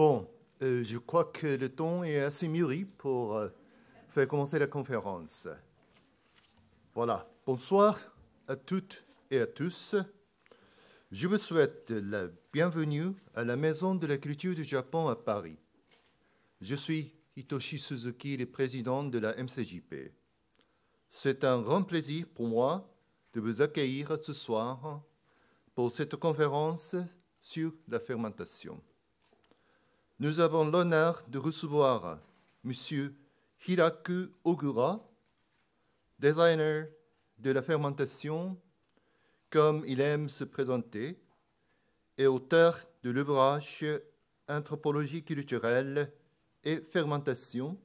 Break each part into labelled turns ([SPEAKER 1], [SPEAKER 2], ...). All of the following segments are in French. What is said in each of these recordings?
[SPEAKER 1] Bon, euh, je crois que le temps est assez mûri pour euh, faire commencer la conférence. Voilà, bonsoir à toutes et à tous. Je vous souhaite la bienvenue à la Maison de la Culture du Japon à Paris. Je suis Hitoshi Suzuki, le président de la MCJP. C'est un grand plaisir pour moi de vous accueillir ce soir pour cette conférence sur la fermentation nous avons l'honneur de recevoir M. Hiraku Ogura, designer de la fermentation, comme il aime se présenter, et auteur de l'ouvrage Anthropologie culturelle et fermentation,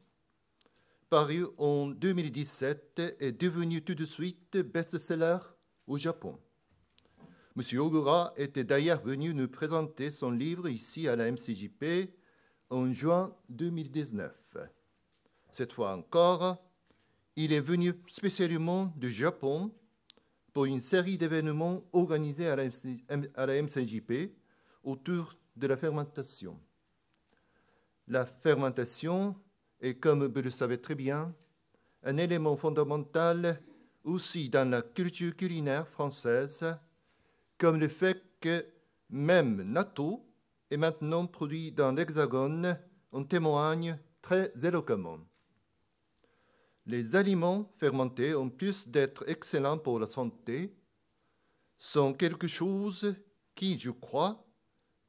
[SPEAKER 1] paru en 2017 et devenu tout de suite best-seller au Japon. M. Ogura était d'ailleurs venu nous présenter son livre ici à la MCJP en juin 2019. Cette fois encore, il est venu spécialement du Japon pour une série d'événements organisés à la, à la MCJP autour de la fermentation. La fermentation est, comme vous le savez très bien, un élément fondamental aussi dans la culture culinaire française, comme le fait que même natto et maintenant produit dans l'Hexagone en témoigne très éloquemment. Les aliments fermentés, en plus d'être excellents pour la santé, sont quelque chose qui, je crois,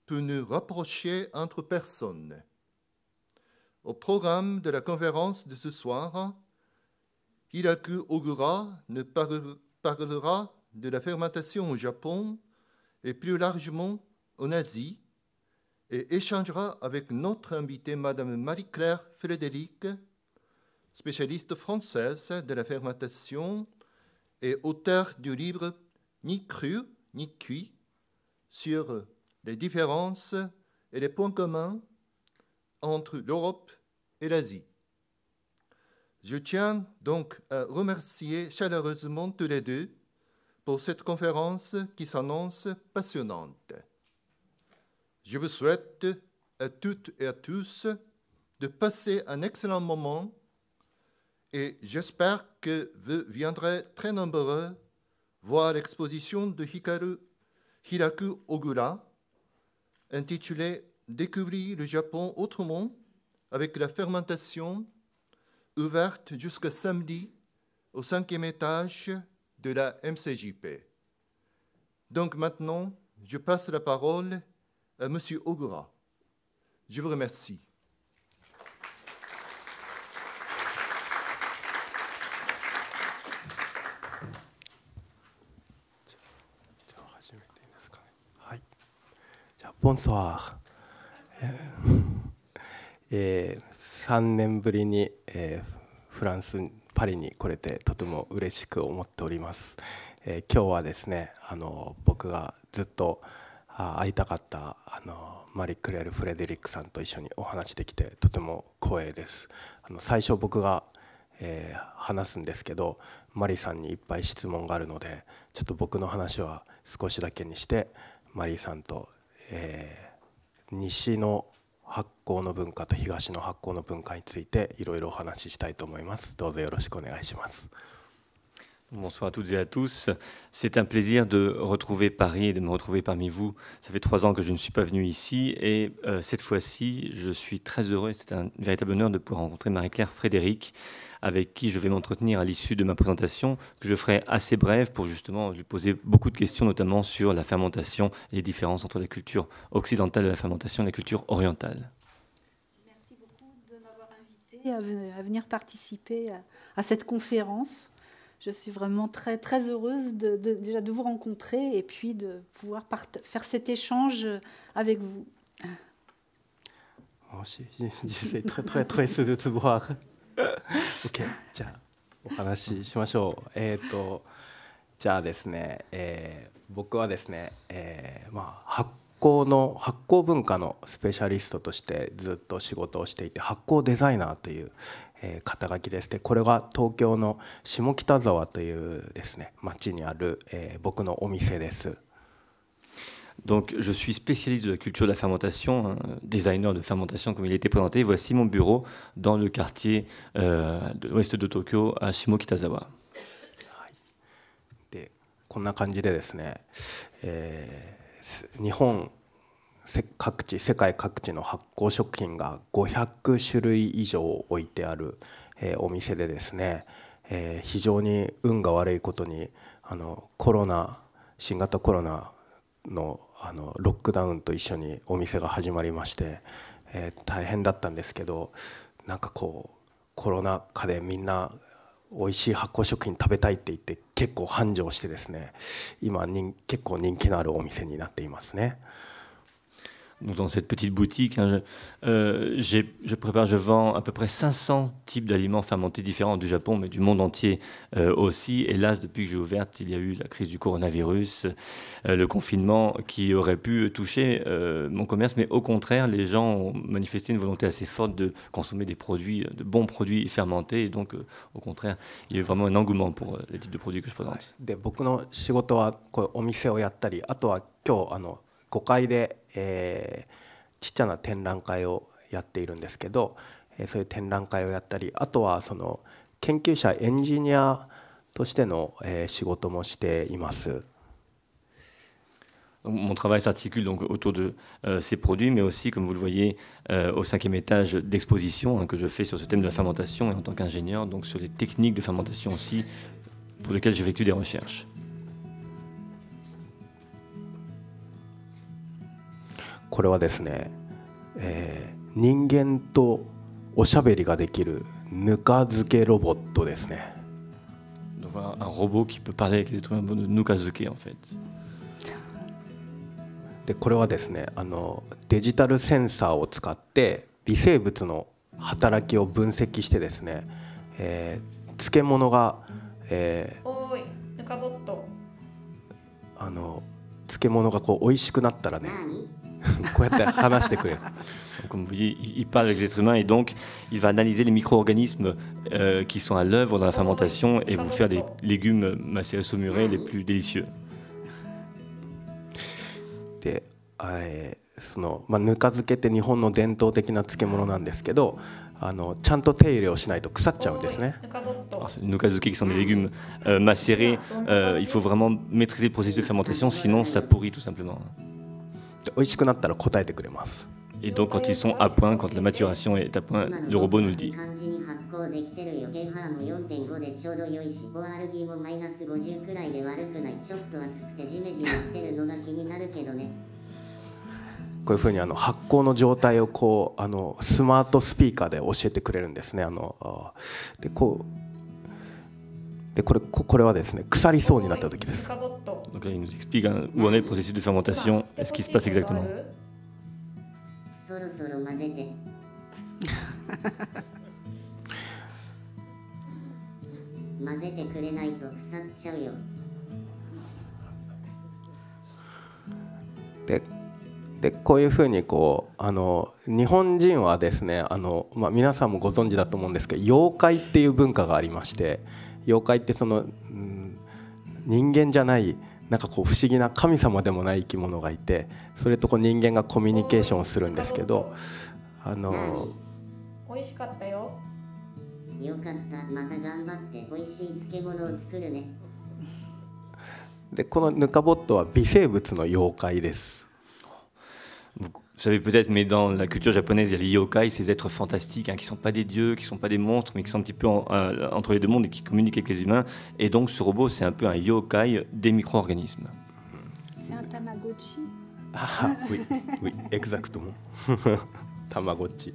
[SPEAKER 1] peut nous rapprocher entre personnes. Au programme de la conférence de ce soir, Hiraku Ogura ne parlera de la fermentation au Japon et plus largement en Asie, et échangera avec notre invitée, Madame Marie-Claire Frédéric, spécialiste française de la fermentation et auteur du livre Ni cru, ni cuit sur les différences et les points communs entre l'Europe et l'Asie. Je tiens donc à remercier chaleureusement tous les deux pour cette conférence qui s'annonce passionnante. Je vous souhaite à toutes et à tous de passer un excellent moment et j'espère que vous viendrez très nombreux voir l'exposition de Hikaru Hiraku Ogura intitulée Découvrir le Japon autrement avec la fermentation ouverte jusqu'à samedi au cinquième étage de la MCJP. Donc maintenant, je passe la parole Monsieur Ogura. Je vous remercie.
[SPEAKER 2] えー、3年ぶりに、えー、フランスパリに来れてとても嬉しく思っております、えー、今日はですねあの僕がずっと会いたかったあのマリ・クレール・フレデリックさんと一緒にお話できてとても光栄ですあの最初僕が、えー、話すんですけどマリさんにいっぱい質問があるのでちょっと僕の話は少しだけにしてマリさんと、えー、西の発酵の文化と東の発酵の文化についていろいろお話ししたいと思いますどうぞよろしくお願いします。Bonsoir à toutes et à
[SPEAKER 3] tous. C'est un plaisir de retrouver Paris et de me retrouver parmi vous. Ça fait trois ans que je ne suis pas venu ici et euh, cette fois-ci, je suis très heureux. C'est un véritable honneur de pouvoir rencontrer Marie-Claire Frédéric, avec qui je vais m'entretenir à l'issue de ma présentation, que je ferai assez brève pour justement lui poser beaucoup de questions, notamment sur la fermentation et les différences entre la culture occidentale de la fermentation et la culture orientale. Merci
[SPEAKER 4] beaucoup de m'avoir invité à venir participer à cette conférence je suis vraiment très, très heureuse de, de, déjà de vous rencontrer et puis de pouvoir faire cet échange avec vous.
[SPEAKER 2] Oh, J'essaie très, très, très de te voir. ok, tiens. お話ししましょう。えーと、とじゃあですね、えー、僕はですね、えー、まあ、発酵の発酵文化のスペシャリストとしてずっと仕事をしていて発酵デザイナーという、え肩書きですでこれは東京の下北沢というですね町にある、え僕のお店です。Donc, je suis spécialiste
[SPEAKER 3] de la culture de la fermentation, hein, designer de fermentation comme il était présenté. Voici mon bureau dans le quartier euh, de l'ouest de Tokyo, à Shimokitazawa.
[SPEAKER 2] こんな感じでですね、えー、日本各地世界各地の発酵食品が500種類以上置いてある、えー、お店でですね、えー、非常に運が悪いことにあのコロナ新型コロナのあのロックダウンと一緒にお店が始まりまして、えー、大変だったんですけどなんかこうコロナ禍でみんな美味しい発酵食品食べたいって言って結構繁盛してですね今結構人気のあるお店になっていますね。dans cette
[SPEAKER 3] petite boutique, hein, je, euh, je, prépare, je vends à peu
[SPEAKER 2] près 500
[SPEAKER 3] types d'aliments fermentés différents du Japon, mais du monde entier euh, aussi. Hélas, depuis que j'ai ouvert, il y a eu la crise du coronavirus, euh, le confinement qui aurait pu toucher mon commerce, mais au contraire, les gens ont manifesté une volonté assez forte de consommer des produits, de bons produits fermentés, donc au contraire, il y a eu vraiment un engouement pour les types de produits que je présente.
[SPEAKER 2] 今日あの5階で、えー、ちっちゃな展覧会をやっているんですけど、えー、そういう展覧会をやったりあとはその研究者エンジニアとしての、えー、仕事もしています。
[SPEAKER 3] Mon travail s'articule donc autour de euh, ces produits, mais aussi, comme vous le voyez, euh, au cinquième étage d'exposition hein, que je fais sur ce thème de la fermentation et en tant qu'ingénieur, donc sur les techniques de fermentation aussi, pour lesquelles j'ai vécu des recherches.
[SPEAKER 2] これはですね、えー、人間とおしゃべりができるぬか漬けロボットですね。Un, でこれはですねあのデジタルセンサーを使って微生物の働きを分析してですね、えー、漬物が、え
[SPEAKER 4] ー、おいぬか
[SPEAKER 1] ぼっと
[SPEAKER 2] あの漬物がこう美味しくなったらね、
[SPEAKER 3] il parle avec les êtres humains et donc il va analyser les micro-organismes euh, qui sont à l'œuvre dans la fermentation et vous faire des légumes macérés saumurés
[SPEAKER 2] les plus délicieux. nukazuke
[SPEAKER 3] eh, qui sont des légumes euh, macérés, euh, il faut vraiment maîtriser le processus de fermentation, sinon ça pourrit tout simplement. 美味しくなったら答えてくれます。Et donc, quand ils sont à point, quand la maturation est à point, le robot nous le dit.
[SPEAKER 2] こういうふうにあの発酵の状態をこうあのスマートスピーカーで教えてくれるんですね。あのでこうでこれこれはですね腐りそうになった時で
[SPEAKER 1] す。
[SPEAKER 3] Donc là, il nous explique hein, où en est le processus de fermentation et ce qui se passe exactement.
[SPEAKER 2] ででこういうふうにこうあの日本人はですねあの、まあ、皆さんもご存知だと思うんですけど妖怪っていう文化がありまして妖怪ってその、うん、人間じゃないなんかこう不思議な神様でもない生き物がいてそれとこう人間がコミュニケーションをするんですけどあの
[SPEAKER 1] 美味しかったよよかったまた頑張って美味しい漬物を作るね
[SPEAKER 2] でこのぬかぼっとは微生物の妖怪です
[SPEAKER 3] Vous savez peut-être, mais dans la culture japonaise, il y a les yokai, ces êtres fantastiques hein, qui ne sont pas des dieux, qui ne sont pas des monstres, mais qui sont un petit peu euh, entre les deux mondes et qui communiquent avec les humains. Et donc ce robot, c'est un peu un yokai des micro-organismes.
[SPEAKER 4] C'est un Tamagotchi Ah, ah oui,
[SPEAKER 3] oui,
[SPEAKER 2] exactement. Tamagotchi.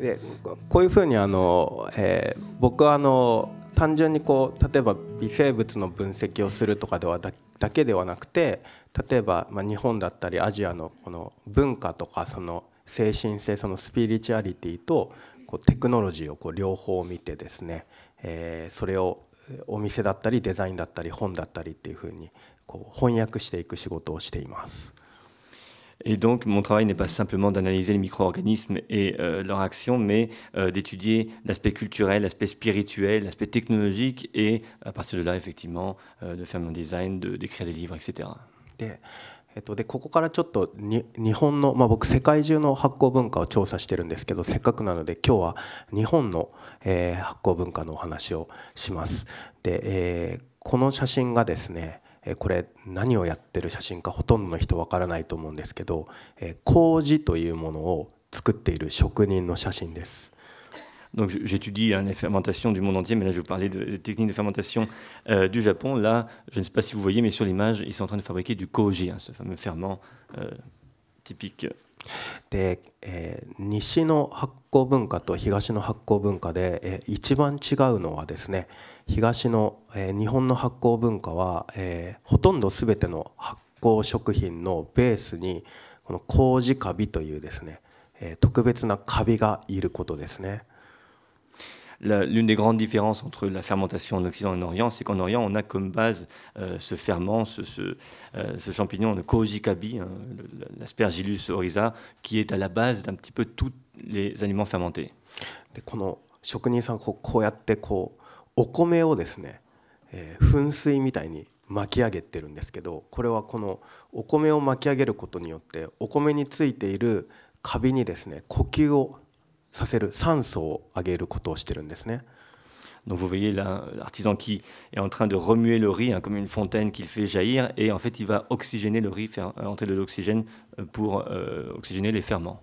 [SPEAKER 2] でこういうふうにあの、えー、僕はあの単純にこう例えば微生物の分析をするとかではだだけではなくて例えば、まあ、日本だったりアジアのこの文化とかその精神性そのスピリチュアリティとこうテクノロジーをこう両方見てですね、えー、それをお店だったりデザインだったり本だったりっていうふうにこう翻訳していく仕事をしています。
[SPEAKER 3] Et donc, mon travail n'est pas simplement d'analyser les micro-organismes et euh, leur action, mais euh, d'étudier l'aspect culturel, l'aspect spirituel, l'aspect technologique, et à partir de là, effectivement, euh, de faire mon design, d'écrire de, des livres, etc.
[SPEAKER 2] て、えっと、でここからちょっと日本の、まあ、僕世界中の発酵文化を調査してるんですけどせっかくなので今日は日本の、えー、発酵文化のお話をします。で、えー、この写真がですねこれ何をやってる写真かほとんどの人わからないと思うんですけど麹というものを作っている職人の写真です。
[SPEAKER 3] Donc j'étudie hein, les fermentations du monde entier, mais là je vais vous parler de, des techniques de fermentation euh, du Japon. Là, je ne sais pas si vous voyez, mais sur l'image, ils sont en train de fabriquer du koji,
[SPEAKER 2] hein, ce fameux ferment euh, typique. でえー、西の発酵文化と東の発酵文化で、えー、一番違うのはですね東の、えー、日本の発酵文化は、えー、ほとんど全ての発酵食品のベースにこの麹カビというですね、えー、特別なカビがいることですね。L'une des grandes différences entre la fermentation
[SPEAKER 3] en Occident et en Orient, c'est qu'en Orient, on a comme base euh, ce ferment, ce, euh, champignon, le koji hein, l'aspergillus oryza, qui est à la base d'un petit peu tous
[SPEAKER 2] les aliments fermentés. お米をですね、えー、噴水みたいに巻き上げてるんですけどこれはこのお米を巻き上げることによってお米についているカビにですね呼吸を donc vous voyez l'artisan
[SPEAKER 3] qui est en train de remuer le riz hein, comme une fontaine qu'il fait jaillir et en fait il va oxygéner le riz, faire entrer de l'oxygène pour euh, oxygéner les ferments.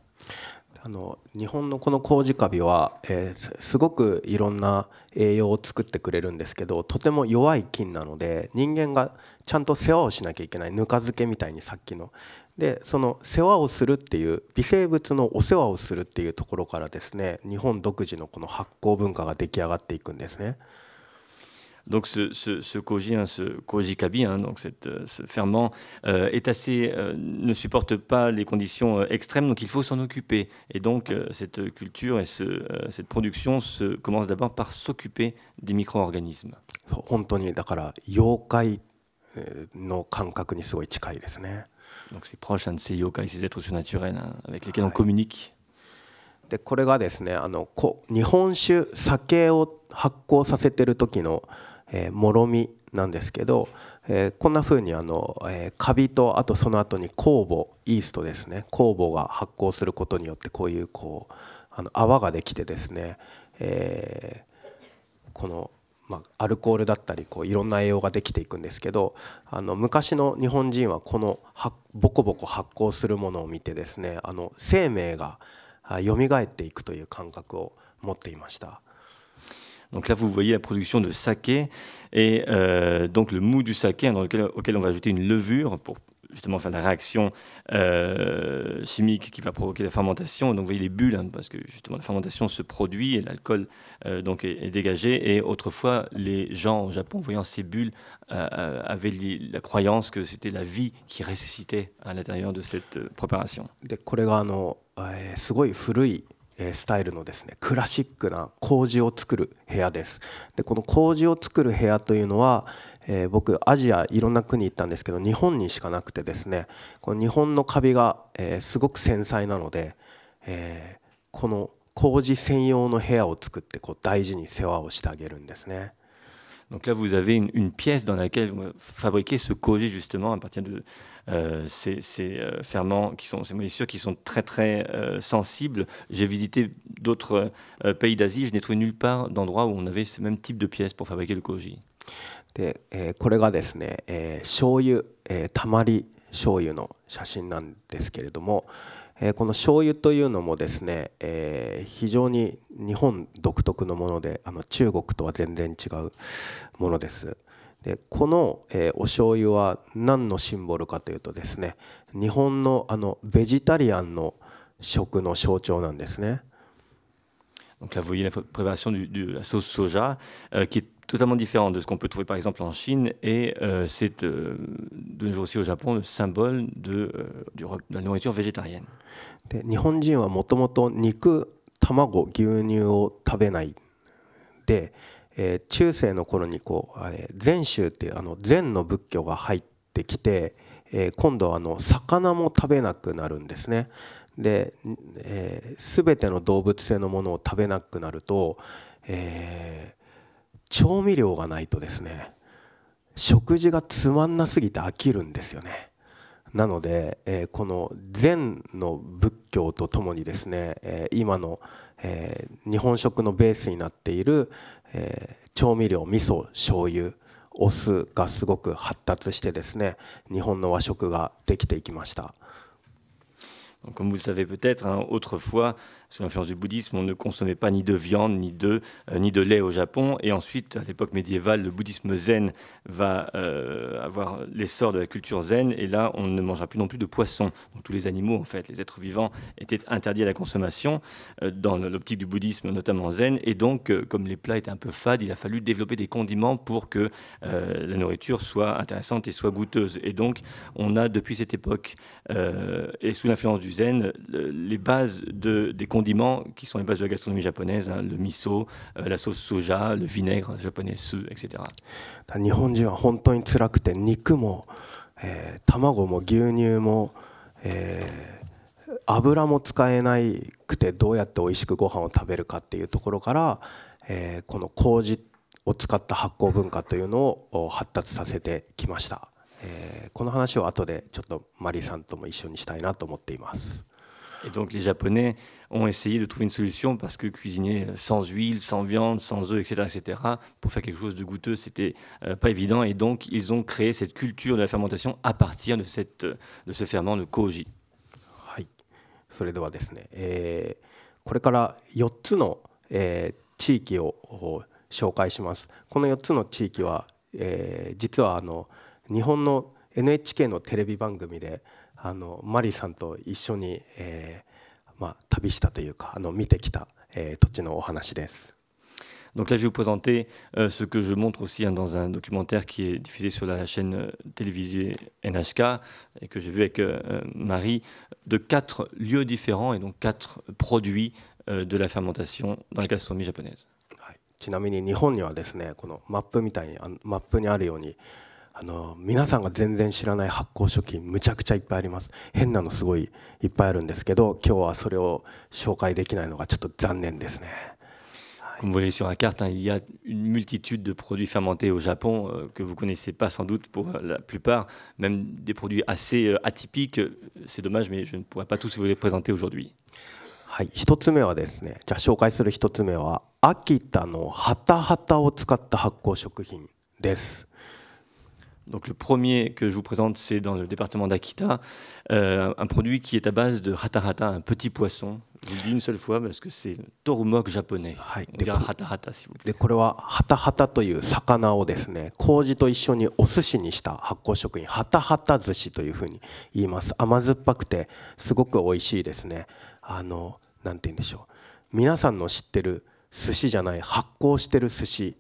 [SPEAKER 2] あの日本のこの麹カビは、えー、すごくいろんな栄養を作ってくれるんですけどとても弱い菌なので人間がちゃんと世話をしなきゃいけないぬか漬けみたいにさっきの。でその世話をするっていう微生物のお世話をするっていうところからですね日本独自のこの発酵文化が出来上がっていくんですね。
[SPEAKER 3] Donc ce, koji, hein, ce koji kabi, hein, donc cette, euh, ce ferment euh, est assez, euh, ne supporte pas les conditions extrêmes, donc il faut s'en occuper. Et donc cette culture et cette production se, commence d'abord par s'occuper des micro-organismes.
[SPEAKER 2] Donc c'est proche hein, de ces yokai, ces êtres surnaturels avec lesquels on communique. えー、もろみなんですけど、えー、こんな風にあの、えー、カビとあとその後に酵母イーストですね酵母が発酵することによってこういうこうあの泡ができてですね、えー、このまあ、アルコールだったりこういろんな栄養ができていくんですけどあの昔の日本人はこのボコボコ発酵するものを見てですねあの生命が蘇っていくという感覚を持っていました。
[SPEAKER 3] Donc là, vous voyez la production de saké et euh, donc le mou du saké hein, dans lequel, auquel on va ajouter une levure pour justement faire la réaction euh, chimique qui va provoquer la fermentation. Donc vous voyez les bulles, hein, parce que justement la fermentation se produit et l'alcool euh, donc est, dégagé. Et autrefois, les gens au Japon, voyant ces bulles, avaient la croyance que c'était la vie qui ressuscitait à l'intérieur de cette préparation.
[SPEAKER 2] スタイルのですねクラシックな麹を作る部屋ですでこの麹を作る部屋というのは、えー、僕アジアいろんな国行ったんですけど日本にしかなくてですねこの日本のカビが、えー、すごく繊細なので、えー、この麹専用の部屋を作ってこう大事に世話をしてあげるんですね。
[SPEAKER 3] Donc là, vous avez une, une pièce dans laquelle f a b r i q u e ce o justement à partir de, Euh, ces, ces euh, ferments, qui sont, ces molécures qui sont très très euh, sensibles. J'ai visité d'autres pays d'Asie, je n'ai trouvé nulle part d'endroit où on avait ce même type de pièces pour fabriquer le
[SPEAKER 2] koji. で、えー、これがですね、えー、醤油、えー、たまり醤油の写真なんですけれども、えー、この醤油というのもですね、えー、非常に日本独特のものであの中国とは全然違うものです。でこの、えー、お醤油は何のシンボルかというとですね日本のあのベジタリアンの食の象徴なんですね。Donc là, vous voyez
[SPEAKER 3] la préparation de la sauce soja, euh, qui est totalement différente de ce qu'on peut trouver par exemple en Chine, et euh, c'est euh, de nos aussi au Japon le symbole de, de la nourriture végétarienne.
[SPEAKER 2] で日本人はもともと肉、卵、牛乳を食べないで、えー、中世の頃にこうあれ禅宗っていうあの禅の仏教が入ってきて、えー、今度あの魚も食べなくなるんですね。で、えー、全ての動物性のものを食べなくなると、えー、調味料がないとですね食事がつまんなすぎて飽きるんですよね。なので、えー、この禅の仏教とともにですね、えー、今の、えー、日本食のベースになっている、えー、調味料味噌醤油お酢がすごく発達してですね日本の和食ができていきました。Donc, comme vous le savez peut-être, hein, autrefois, sous l'influence
[SPEAKER 3] du bouddhisme, on ne consommait pas ni de viande, ni de, euh, ni de lait au Japon. Et ensuite, à l'époque médiévale, le bouddhisme zen va euh, avoir l'essor de la culture zen. Et là, on ne mangera plus non plus de poissons. tous les animaux, en fait, les êtres vivants, étaient interdits à la consommation euh, dans l'optique du bouddhisme, notamment zen. Et donc, comme les plats étaient un peu fades, il a fallu développer des condiments pour que la nourriture soit intéressante et soit goûteuse. Et donc, on a depuis cette époque, et sous l'influence du zen, les bases de, des condiments condiments qui sont les bases de la gastronomie japonaise, hein, le miso, euh, la sauce soja, le vinaigre japonais, etc.
[SPEAKER 2] 日本人は本当に辛くて肉も、えー、卵も牛乳も、えー、油も使えなくてどうやって美味しくご飯を食べるかっていうところから、えー、この麹を使った発酵文化というのを発達させてきました。えー、この話を後でちょっとマリさんとも一緒にしたいなと思っています。Et donc les Japonais ont essayé de trouver
[SPEAKER 3] une solution parce que cuisiner euh, sans huile, sans viande, sans œufs, etc., etc., pour faire quelque chose de goûteux, c'était euh, pas évident. Et donc, ils ont créé cette culture de la fermentation à partir de, cette, de
[SPEAKER 2] ce ferment de koji. Oui. 4 4 NHK donc
[SPEAKER 3] là, je vais vous présenter euh, ce que je montre aussi hein, dans un documentaire qui est diffusé sur la chaîne euh, télévisée NHK et que j'ai vu avec euh, Marie, de quatre lieux différents et donc quatre produits de la fermentation dans la gastronomie japonaise.
[SPEAKER 2] あの皆さんが全然知らない発酵食品むちゃくちゃいっぱいあります変なのすごいいっぱいあるんですけど今日はそれを紹介できないのがちょっと残念ですね。
[SPEAKER 3] Comme vous voyez sur la carte, hein, il y a une multitude de produits fermentés au Japon euh, que vous connaissez pas sans doute pour la plupart, même des produits assez euh, atypiques. C'est dommage, mais je ne pourrais pas tous vous les présenter aujourd'hui.
[SPEAKER 2] はい、一つ目はですね、じゃあ紹介する一つ目は秋田のハタハタを使った発酵食品です。Donc le premier que je vous présente, c'est dans le département d'Akita,
[SPEAKER 3] euh, un produit qui est à base de hatarata, un petit poisson. Je le dis une seule fois parce que c'est le torumok japonais. はい。で、こハ s'il vous
[SPEAKER 2] plaît. で、これはハタハタという魚をですね、麹と一緒にお寿司にした発酵食品、ハタハタ寿司というふうに言います。甘酸っぱくてすごく美味しいですね。あの、なんて言うんでしょう。皆さんの知ってる寿司じゃない発酵してる寿司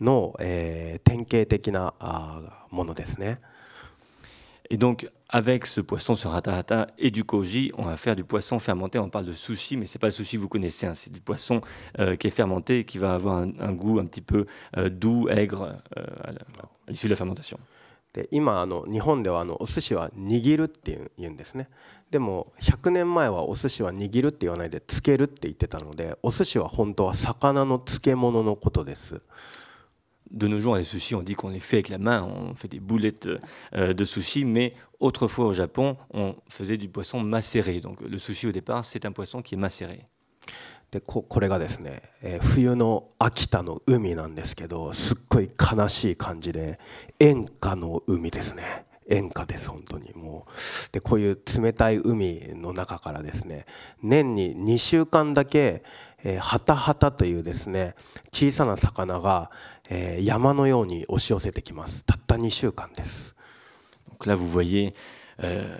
[SPEAKER 2] の、えー、典型的なあものですね。Et donc, avec
[SPEAKER 3] ce poisson sur ratahata et du koji, on va faire du poisson fermenté. On parle de sushi, mais c'est pas le sushi que vous connaissez. Hein. C'est du poisson euh, qui est fermenté et qui va avoir un, un goût un petit peu euh, doux, aigre
[SPEAKER 2] euh, à l'issue de la fermentation. で今あの日本ではあのお寿司は握るって言うんですねでも100年前はお寿司は握るって言わないで漬けるって言ってたのでお寿司は本当は魚の漬物のことです。de nos jours,
[SPEAKER 3] à les sushis, on dit qu'on les fait avec la main, on fait des boulettes de sushi, mais autrefois au Japon, on faisait du poisson macéré. Donc le sushi au départ, c'est un poisson qui est macéré.
[SPEAKER 2] でここれがですね、えー、冬の秋田の海なんですけどすっごい悲しい感じで演歌の海ですね演歌です本当にもうでこういう冷たい海の中からですね年に2週間だけ、えー、ハタハタというですね小さな魚が、Donc là, vous voyez euh,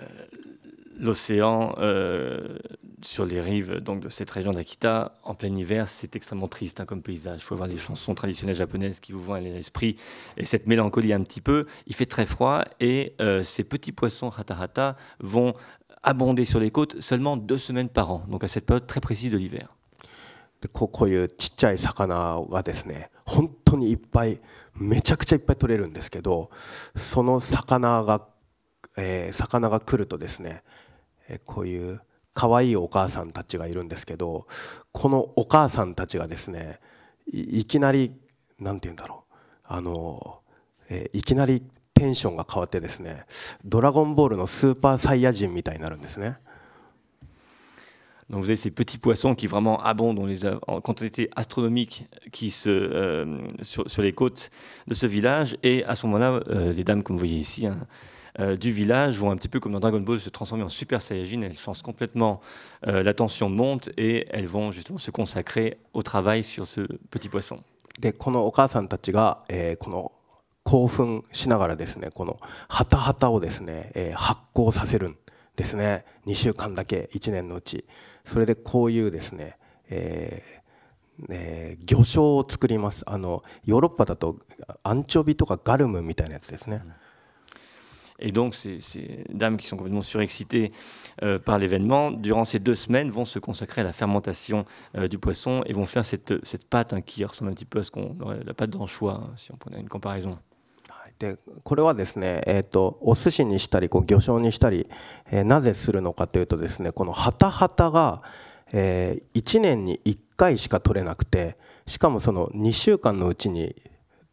[SPEAKER 3] l'océan euh, sur les rives donc, de cette région d'Akita. En plein hiver, c'est extrêmement triste hein, comme paysage. Il faut voir les chansons traditionnelles japonaises qui vous vont à l'esprit et cette mélancolie un petit peu. Il fait très froid et euh, ces petits poissons hatahata vont abonder sur les côtes seulement deux semaines par an, donc à cette période très précise de l'hiver.
[SPEAKER 2] でこうこういうちっちゃい魚がですね本当にいっぱいめちゃくちゃいっぱい取れるんですけどその魚が、えー、魚が来るとですね、えー、こういうかわいいお母さんたちがいるんですけどこのお母さんたちがですねいきなり何て言うんだろうあの、えー、いきなりテンションが変わってですね「ドラゴンボール」のスーパーサイヤ人みたいになるんですね。Donc vous avez ces petits poissons qui vraiment
[SPEAKER 3] abondent les en quantité astronomique qui se, euh, sur, les côtes de ce village. Et à ce moment-là, euh, les dames, comme vous voyez ici, hein, euh, du village vont un petit peu comme dans Dragon Ball se transformer en Super Saiyajin. Elles changent complètement, la tension monte et elles vont justement
[SPEAKER 2] se consacrer au travail sur ce petit poisson. 2週間だけ1年のうちそれでこういうですね、えー、えー、魚醤を作りますあのヨーロッパだとアンチョビとかガルムみたいなやつですね。Et donc, ces, ces, dames qui sont complètement
[SPEAKER 3] surexcitées euh, par l'événement, durant ces deux semaines, vont se consacrer à la fermentation euh, du poisson et vont faire cette, cette pâte hein, qui ressemble un petit peu à ce qu'on la pâte d'anchois, hein, si on prenait une comparaison.
[SPEAKER 2] でこれはですね、えーと、お寿司にしたりこう魚醤にしたり、えー、なぜするのかというとですねこのハタハタが、えー、1年に1回しか取れなくてしかもその2週間のうちに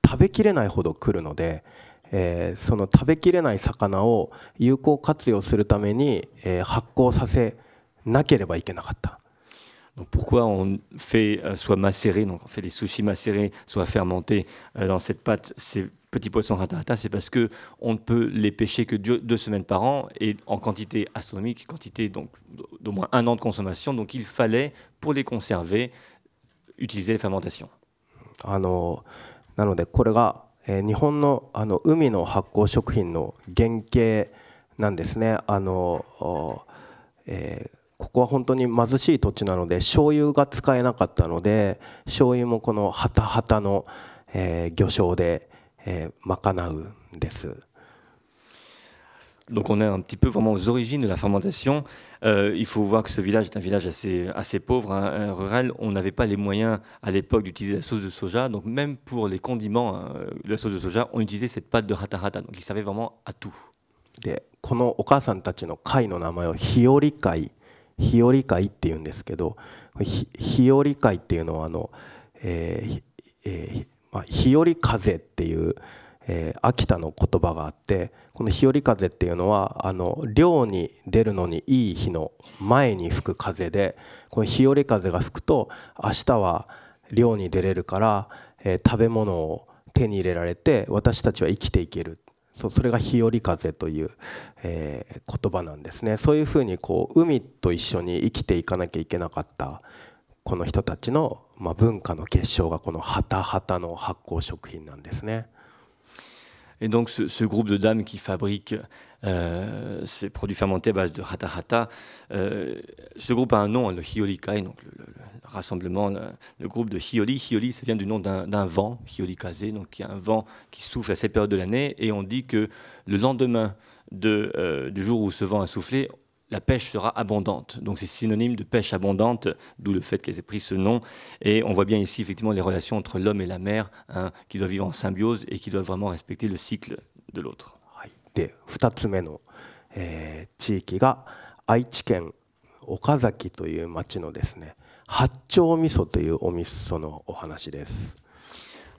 [SPEAKER 2] 食べきれないほど来るので、えー、その食べきれない魚を有効活用するために、えー、発酵させなければいけなかった。Donc pourquoi
[SPEAKER 3] on fait soit m a c é r e r donc on fait les sushis macérés, soit fermentés e u dans cette pâte, c'est petits poissons ratatata, c'est parce que on ne peut les pêcher que deux semaines par an et en quantité astronomique, quantité donc d'au moins un an de consommation. Donc il fallait, pour les conserver, utiliser les fermentations.
[SPEAKER 2] あのなのでこれが、えー、日本のあの海の発酵食品の原型なんですね。あの、えー、ここは本当に貧しい土地なので醤油が使えなかったので醤油もこのハタハタの、えー、魚醤で Donc on est un petit peu vraiment
[SPEAKER 3] aux origines de la fermentation. Euh, il faut voir que ce village est un village assez, assez pauvre, hein, euh, rural. On n'avait pas les moyens à l'époque d'utiliser la sauce de soja. Donc même pour les condiments, euh, la sauce de soja, on utilisait cette pâte de ratarata. Donc il servait vraiment à tout.
[SPEAKER 2] まあ、日和風っていう、えー、秋田の言葉があってこの日和風っていうのはあの漁に出るのにいい日の前に吹く風でこの日和風が吹くと明日は漁に出れるから、えー、食べ物を手に入れられて私たちは生きていけるそうそれが日和風という、えー、言葉なんですねそういうふうにこう海と一緒に生きていかなきゃいけなかった Et donc ce, groupe de dames qui fabrique euh, ces produits
[SPEAKER 3] fermentés à base de hata hata, euh, ce groupe a un nom, hein, le Hiolikai, donc le, rassemblement, le, groupe de Hioli. Hioli, ça vient du nom d'un vent, Hiolikaze, donc il y a un vent qui souffle à cette période de l'année. Et on dit que le lendemain de, euh, du jour où ce vent a soufflé, la pêche sera abondante. Donc c'est synonyme de pêche abondante, d'où le fait qu'elle ait pris ce nom. Et on voit bien ici effectivement les relations entre l'homme et la mer hein, qui doivent vivre en symbiose et qui
[SPEAKER 2] doivent vraiment respecter le cycle de l'autre.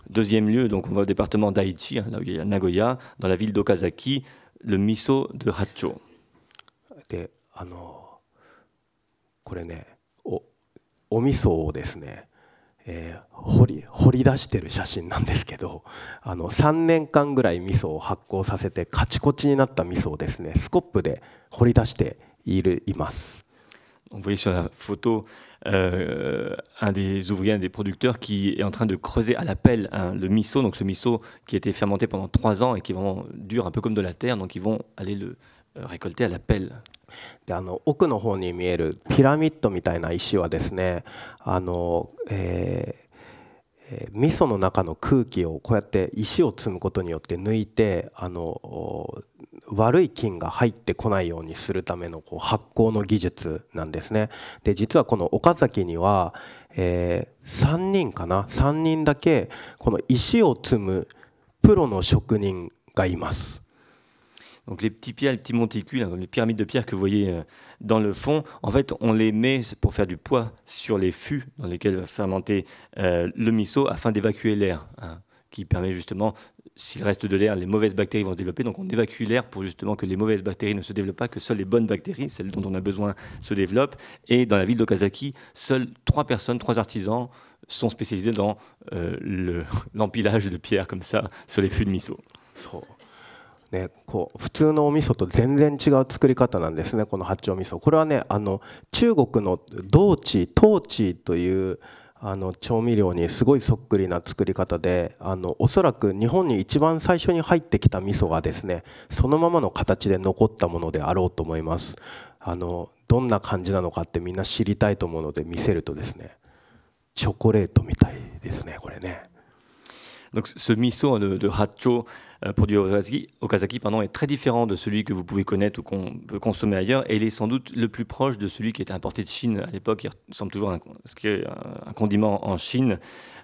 [SPEAKER 2] Deuxième lieu, donc on va au département
[SPEAKER 3] d'Aichi, hein, a Nagoya, dans la ville d'Okazaki, le miso de Hacho.
[SPEAKER 2] あのこれねおお味噌をですね、えー、掘り掘り出してる写真なんですけどあの3年間ぐらい味噌を発酵させてカチコチになった味噌をですねスコップで掘り出して
[SPEAKER 3] いるいます。On voyait sur la photo euh, un des ouvriers, un des producteurs qui est en train de creuser à la pelle hein, le miso, donc ce miso qui a été fermenté pendant trois ans et qui est vraiment dur, un peu comme de la terre, donc ils vont aller le récolter à la pelle.
[SPEAKER 2] であの奥の方に見えるピラミッドみたいな石はですねあの、えーえー、味噌の中の空気をこうやって石を積むことによって抜いてあの悪い菌が入ってこないようにするためのこう発酵の技術なんですね。で実はこの岡崎には、えー、3人かな3人だけこの石を積むプロの職人がいます。
[SPEAKER 3] Donc les petits pierres, les petits monticules, hein, les pyramides de pierre que vous voyez euh, dans le fond, en fait, on les met pour faire du poids sur les fûts dans lesquels va fermenter euh, le miso afin d'évacuer l'air, hein, qui permet justement, s'il reste de l'air, les mauvaises bactéries vont se développer. Donc on évacue l'air pour justement que les mauvaises bactéries ne se développent pas, que seules les bonnes bactéries, celles dont on a besoin, se développent. Et dans la ville d'Okazaki, seules trois personnes, trois artisans sont spécialisés dans euh, l'empilage de pierres comme ça sur les
[SPEAKER 2] fûts de miso. ね、こう普通のお味噌と全然違う作り方なんですねこの八丁味噌これはねあの中国の道地陶地というあの調味料にすごいそっくりな作り方であのおそらく日本に一番最初に入ってきた味噌がですねそのままの形で残ったものであろうと思いますあのどんな感じなのかってみんな知りたいと思うので見せるとですねチョコレートみたいですねこれね。Donc ce miso de, de
[SPEAKER 3] Hacho Euh, produit okazaki, pendant est très différent de celui que vous pouvez connaître ou qu'on peut consommer ailleurs, et il est sans doute le plus proche de celui qui était importé de Chine à l'époque, Il ressemble toujours à un, ce qui est un condiment en Chine.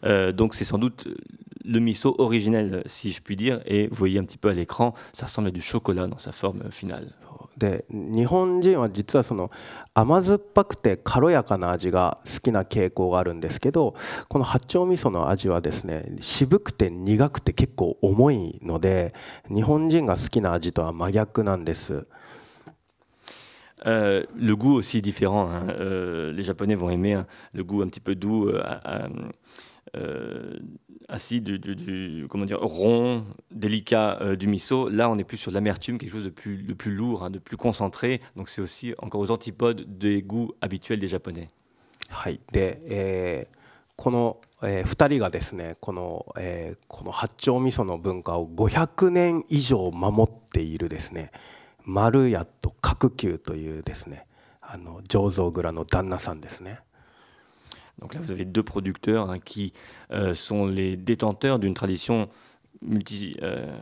[SPEAKER 3] Euh, donc c'est sans doute le miso originel, si je puis dire, et vous voyez un petit peu à l'écran, ça ressemble à du chocolat dans sa forme finale.
[SPEAKER 2] よで日本人は実はその甘酸っぱくて軽やかな味が好きな傾向があるんですけどこの八丁味噌の味はですね渋くて苦くて結構重いので日本人が好きな味とは真逆なんです。
[SPEAKER 3] Euh, le goût aussi différent. Hein. Euh, les Japonais vont aimer hein, le goût un petit peu doux, euh, euh, assis, du, du, du, comment dire, rond, délicat euh, du miso. Là, on est plus sur l'amertume, quelque chose de plus, de plus lourd, hein, de plus concentré. Donc, c'est aussi encore aux antipodes des goûts habituels des Japonais.
[SPEAKER 2] はい、で、えー、この、えー、2人がですねこの,、えー、この八丁味噌の文化を500年以上守っているですね丸屋と角球というですねあの醸造蔵の旦那さんですね。Donc
[SPEAKER 3] là, vous avez deux producteurs hein, qui euh, sont les détenteurs d'une tradition multi euh,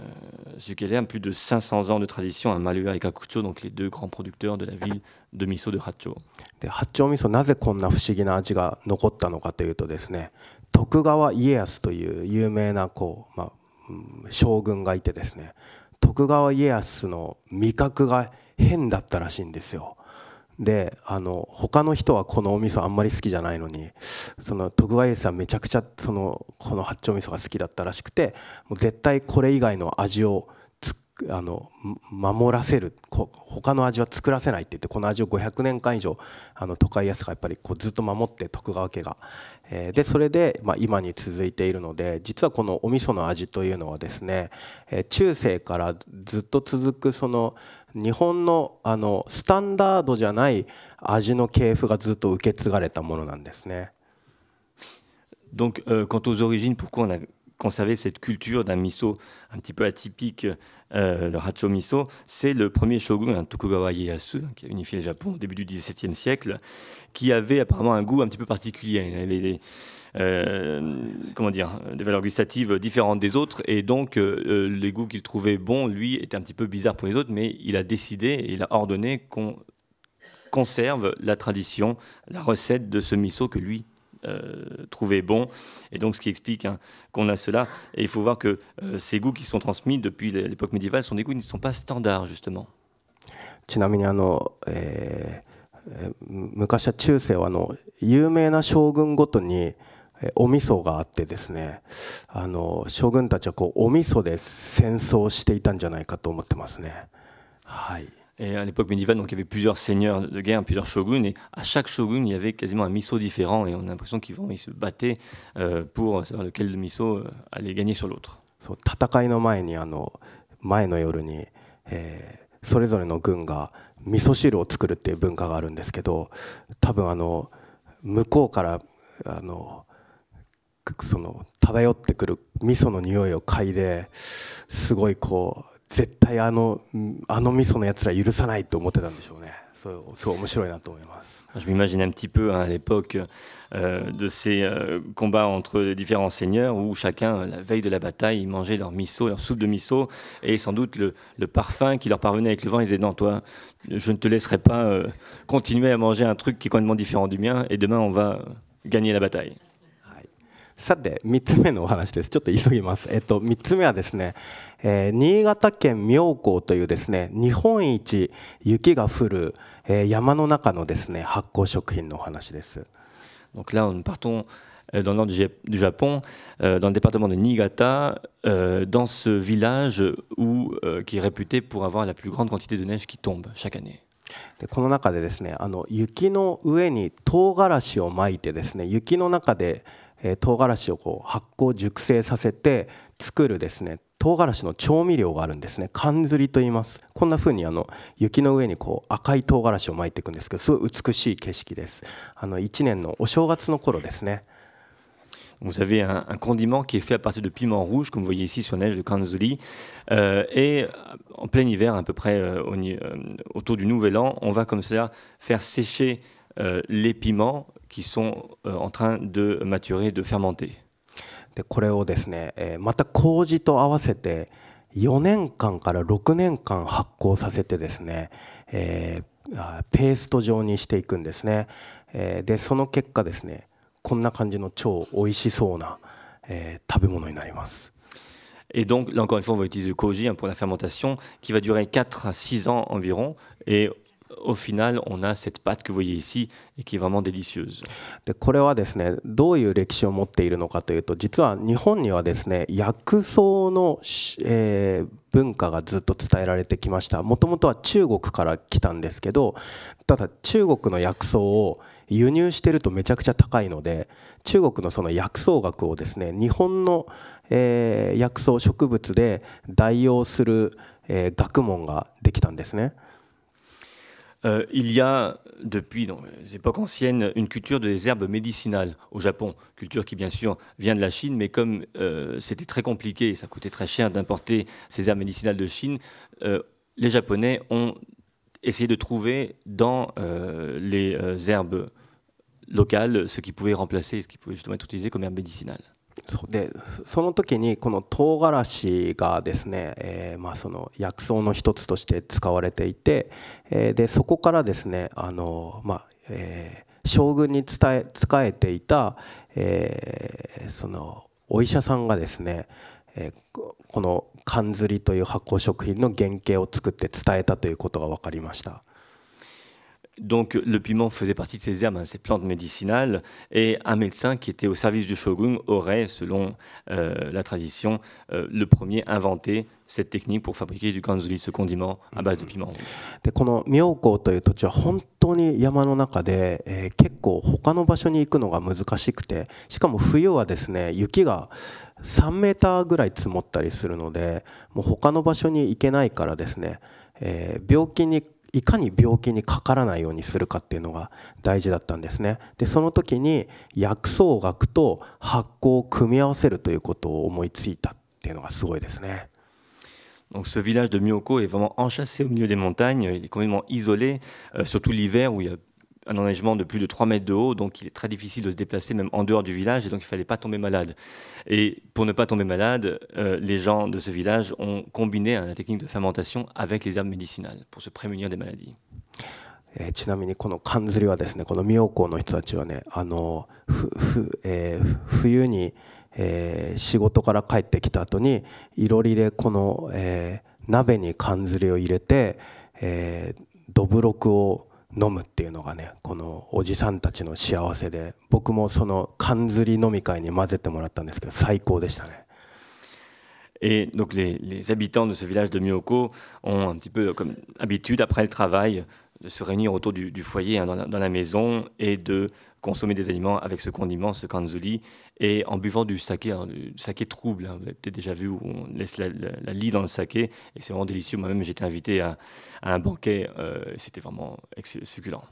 [SPEAKER 3] plus de 500 ans de tradition à Maluya et Kakucho, donc les deux grands producteurs de la ville de miso de Hacho.
[SPEAKER 2] で、八丁味噌なぜこんな不思議な味が残ったのかというとですね、徳川家康という有名なこう、まあ、将軍がいてですね、徳川家康の味覚が変だったらしいんですよ。であの他の人はこのお味噌あんまり好きじゃないのにその徳川家さんめちゃくちゃそのこの八丁味噌が好きだったらしくてもう絶対これ以外の味をあの守らせるこ他の味は作らせないって言ってこの味を500年間以上あの都会安がやっぱりこうずっと守って徳川家が、えー、でそれで、まあ、今に続いているので実はこのお味噌の味というのはですね、えー、中世からずっと続くその日本のあのスタンダードじゃない味の系譜がずっと受け継がれたものなんですね。
[SPEAKER 3] Donc, euh, quant aux origines, pourquoi on a conservé cette culture d'un miso un petit peu atypique Euh, le Hacho Miso, c'est le premier shogun, Tokugawa Ieyasu, qui a unifié le Japon au début du XVIIe siècle, qui avait apparemment un goût un petit peu particulier. Il avait des, euh, comment dire, des valeurs gustatives différentes des autres, et donc euh, les goûts qu'il trouvait bons, lui, étaient un petit peu bizarres pour les autres, mais il a décidé, et il a ordonné qu'on conserve la tradition, la recette de ce miso que lui euh, trouvé bon. Et donc, ce qui explique hein, qu'on a cela. Et il faut voir que euh, ces goûts qui sont transmis depuis l'époque médiévale sont des goûts qui ne sont pas standards, justement.
[SPEAKER 2] ちなみにあの、えー、昔は中世はあの有名な将軍ごとにお味噌があってですねあの将軍たちはこうお味噌で戦争していたんじゃないかと思ってますね。
[SPEAKER 3] はい Et à l'époque médiévale, donc, il y avait plusieurs seigneurs de guerre, plusieurs shoguns, et à chaque shogun, il y avait quasiment un miso différent, et on a l'impression qu'ils vont, ils se battaient euh, pour savoir lequel
[SPEAKER 2] miso euh, allait gagner sur l'autre. Je m'imagine un petit peu hein, à l'époque euh, de
[SPEAKER 3] ces euh, combats entre les différents seigneurs où chacun, euh, la veille de la bataille, mangeait leur miso, leur soupe de miso et sans doute le, parfum qui leur parvenait avec le vent. Ils disaient Non, toi, je ne te laisserai pas continuer à manger un truc qui est complètement différent du mien et demain on va gagner la bataille.
[SPEAKER 2] さて3つ目のお話ですちょっと急ぎます、えっと、3つ目はですね、えー、新潟県妙高というですね日本一雪が降る、えー、山の中のですね発酵食品のお話です。Donc là, nous partons
[SPEAKER 3] dans le nord du Japon, euh, dans le département de Niigata, euh, dans ce village où, euh, qui est réputé pour avoir la plus grande quantité de neige qui tombe chaque année.
[SPEAKER 2] でこの中でですねあの雪の上に唐辛子をまいてですね雪の中でえー、唐辛子をこう発酵熟成させて作るですね唐辛子の調味料があるんですね缶ずりと言いますこんな風にあの雪の上にこう赤い唐辛子を巻いていくんですけどすごい美しい景色ですあの1年のお正月の頃ですね Vous avez un, un, condiment qui est fait à partir de piment rouge, comme vous voyez ici sur neige de Kanzuli.
[SPEAKER 3] Euh, et en plein hiver, à peu près euh, au, euh, autour du Nouvel An, on va comme ça faire sécher les piments qui sont en train
[SPEAKER 2] de maturer, de fermenter. でこれをですね、えー、また麹と合わせて4年間から6年間発酵させてですね、えー、ペースト状にしていくんですね、えー、でその結果ですねこんな感じの超美味しそうな、えー、食べ物になります。Et donc, là encore
[SPEAKER 3] une fois, on va utiliser le koji pour la fermentation qui va durer 4 à 6 ans environ. Et au final, on a cette pâte que vous voyez ici et qui est vraiment délicieuse.
[SPEAKER 2] でこれはですね、どういう歴史を持っているのかというと、実は日本にはですね、薬草の、えー、文化がずっと伝えられてきました。もともとは中国から来たんですけど、ただ中国の薬草を輸入してるとめちゃくちゃ高いので、中国のその薬草学をですね、日本の、えー、薬草植物で代用する、えー、学問ができたんですね。
[SPEAKER 3] Euh, il y a, depuis les époques anciennes, une culture des herbes médicinales au Japon, culture qui bien sûr vient de la Chine, mais comme euh, c'était très compliqué, et ça coûtait très cher d'importer ces herbes médicinales de Chine, euh, les Japonais ont essayé de trouver dans les herbes locales ce qui pouvait remplacer et ce qui pouvait justement être utilisé comme herbe médicinale.
[SPEAKER 2] でその時にこの唐辛子がですね、えー、まあ、その薬草の一つとして使われていて、えー、でそこからですねあの、まあ、えー、将軍に伝え仕えていた、えそのお医者さんがですね、えこの缶ずりという発酵食品の原型を作って伝えたということが分かりました。
[SPEAKER 3] Donc le piment faisait partie de ces herbes, hein, ces plantes médicinales, et un médecin qui était au service du shogun aurait, selon euh, la tradition, euh, le premier inventé cette technique pour fabriquer du kanzuri, ce condiment à base de mm-hmm. piment. de
[SPEAKER 2] でこの妙高という土地は本当に山の中で、えー、結構他の場所に行くのが難しくてしかも冬はですね雪が3メーターぐらい積もったりするのでもう他の場所に行けないからですね、えー、病気にいかに病気にかからないようにするかっていうのが大事だったんですねでその時に薬草学と発酵を組み合わせるということを思いついたっていうのがすごいですね。
[SPEAKER 3] Donc ce village de Miyoko est vraiment enchâssé au milieu des montagnes, il est complètement isolé, euh, surtout l'hiver où il y a un enneigement de plus de 3 mètres de haut, donc il est très difficile de se déplacer même en dehors du village, et donc il ne fallait pas tomber malade. Et pour ne pas tomber malade, euh, les gens de ce village ont combiné hein, la technique de fermentation avec les armes médicinales pour se prémunir des maladies.
[SPEAKER 2] 飲むっていうのがねこのおじさんたちの幸せで僕もその缶釣り飲み会に混ぜてもらったんですけど最高でしたね。Et donc les,
[SPEAKER 3] les habitants de ce village de Miyoko ont un petit peu comme habitude après le travail de se réunir autour du, foyer hein, dans, la, maison et de consommer des aliments avec ce condiment, ce kanzuli, et en buvant du saké, hein, du saké trouble. Hein, vous avez peut-être déjà vu où on laisse la, la, dans le saké, et c'est vraiment délicieux. Moi-même, j'étais invité à, à, un banquet, euh, c'était vraiment
[SPEAKER 2] succulent.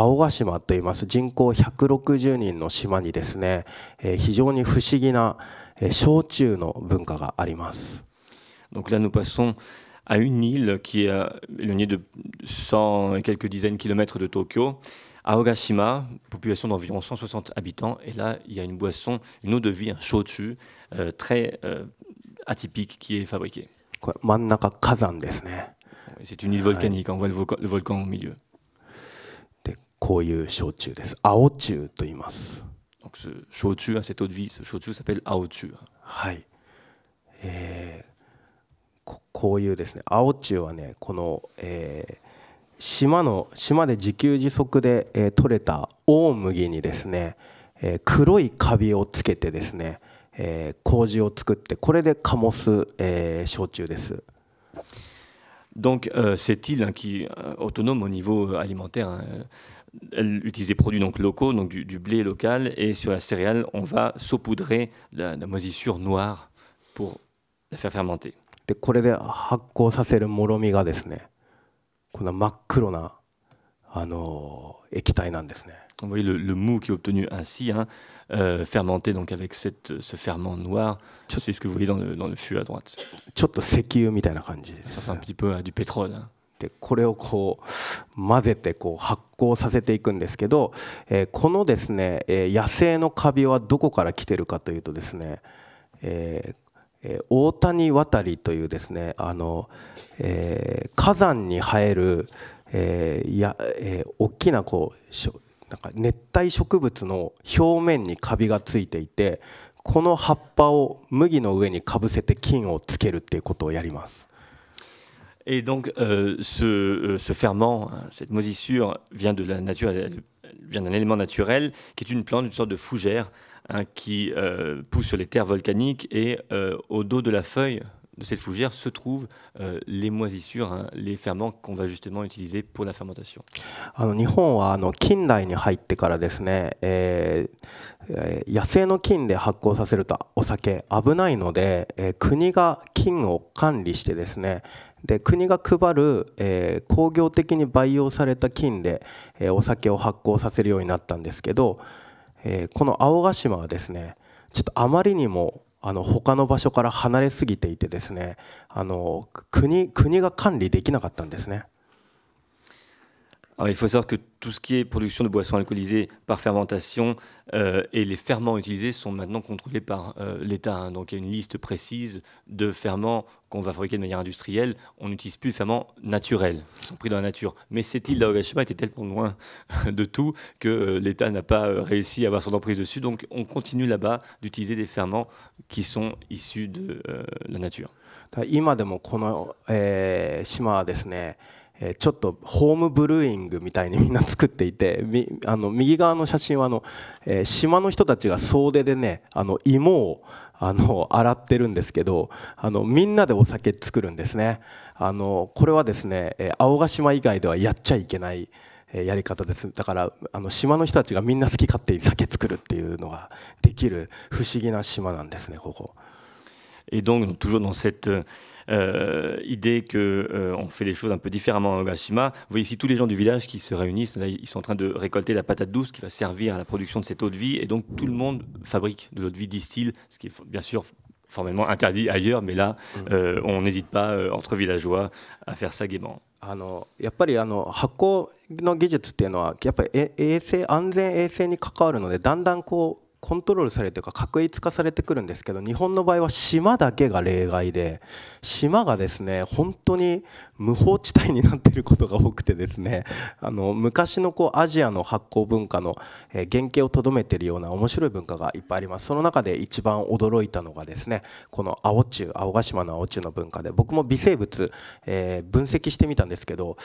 [SPEAKER 2] 青ヶ島といいます人口160人の島にですね、えー、非常に不思議な、えー、焼酎の文化があります。
[SPEAKER 3] Donc là, nous passons à une île qui est éloignée de 100 et quelques dizaines de kilomètres de Tokyo, Aogashima, population d'environ 160 habitants. Et là, il y a une boisson, une eau de vie, un shochu, euh, très euh, atypique qui est fabriqué.
[SPEAKER 2] C'est une île volcanique, on voit
[SPEAKER 3] le volcan au milieu. こういう焼酎です。青酎と言いま
[SPEAKER 2] す。焼酎は瀬酎は青酎。はい、えーこ。こういうですね、青酎はね、この、えー、島の島で自給自足で、えー、取れた大麦にですね、えー、黒いカビをつけてですね、えー、麹を作って、これでカモス、え焼酎です。
[SPEAKER 3] elle utilise des produits donc locaux, donc du, blé local, et sur la céréale, on va saupoudrer la, la moisissure noire pour la faire fermenter. Vous voyez le, mou qui est obtenu ainsi, hein, euh, fermenté donc avec ce ferment noir, c'est ce que vous voyez dans le, dans
[SPEAKER 2] fût à droite. Ça un petit peu hein, du pétrole. Hein. でこれをこう混ぜてこう発酵させていくんですけど、えこのですね、え野生のカビはどこから来てるかというとですね、え大谷渡りというですねあの、え火山に生える、えーやえー、大きなこうなんか熱帯植物の表面にカビがついていてこの葉っぱを麦の上にかぶせて菌をつけるっていうことをやります。
[SPEAKER 3] Et donc, euh, euh, ce, ferment, hein, cette moisissure, vient de la nature, vient d'un élément naturel qui est une plante, une sorte de fougère hein, qui euh, pousse sur les terres volcaniques. Et au dos de la feuille de cette fougère se trouvent les moisissures, hein, les ferments qu'on va justement utiliser pour la fermentation.
[SPEAKER 2] で国が配る、えー、工業的に培養された菌で、えー、お酒を発酵させるようになったんですけど、えー、この青ヶ島はですねちょっとあまりにもあの他の場所から離れすぎていてですねあの国国が管理できなかったんですね。
[SPEAKER 3] il faut savoir que tout ce qui est production de boissons alcoolisées par fermentation euh, et les ferments utilisés sont maintenant contrôlés par euh, l'État. Hein. Donc, il y a une liste précise de ferments qu'on va fabriquer de manière industrielle. On n'utilise plus les ferments naturels, sont pris dans la nature. Mais cette île d'Aogashima était tellement loin de tout que euh, l'État n'a pas réussi à avoir son emprise dessus. Donc, on continue là-bas d'utiliser des ferments qui sont issus de
[SPEAKER 2] la nature. 今でもこの、えー、島はですねえちょっとホームブルーイングみたいにみんな作っていて あの右側の写真はあの、え島の人たちが総出でねあの芋をあの洗ってるんですけどあのみんなでお酒作るんですねあのこれはですね、え青ヶ島以外ではやっちゃいけないやり方ですだからあの島の人たちがみんな好き勝手に酒作るっていうのができる不思議な島なんですねここ。Et donc
[SPEAKER 3] toujours dans cette euh, idée qu'on euh, on fait les choses un peu différemment en Ogashima. Vous voyez ici tous les gens du village qui se réunissent. ils sont en train de récolter la patate douce qui va servir à la production de cette eau de vie. Et donc tout le monde fabrique de l'eau de vie, distille, ce qui est bien sûr formellement interdit ailleurs, mais là, mm. euh, on n'hésite pas, euh, entre villageois, à faire ça gaiement.
[SPEAKER 2] Ah コントロールされるか確一化されてくるんですけど日本の場合は島だけが例外で島がですね本当に無法地帯になっていることが多くてですねあの昔のこうアジアの発酵文化の原型をとどめているような面白い文化がいっぱいありますその中で一番驚いたのがですねこの青中青ヶ島の青中の文化で僕も微生物、えー、分析してみたんですけど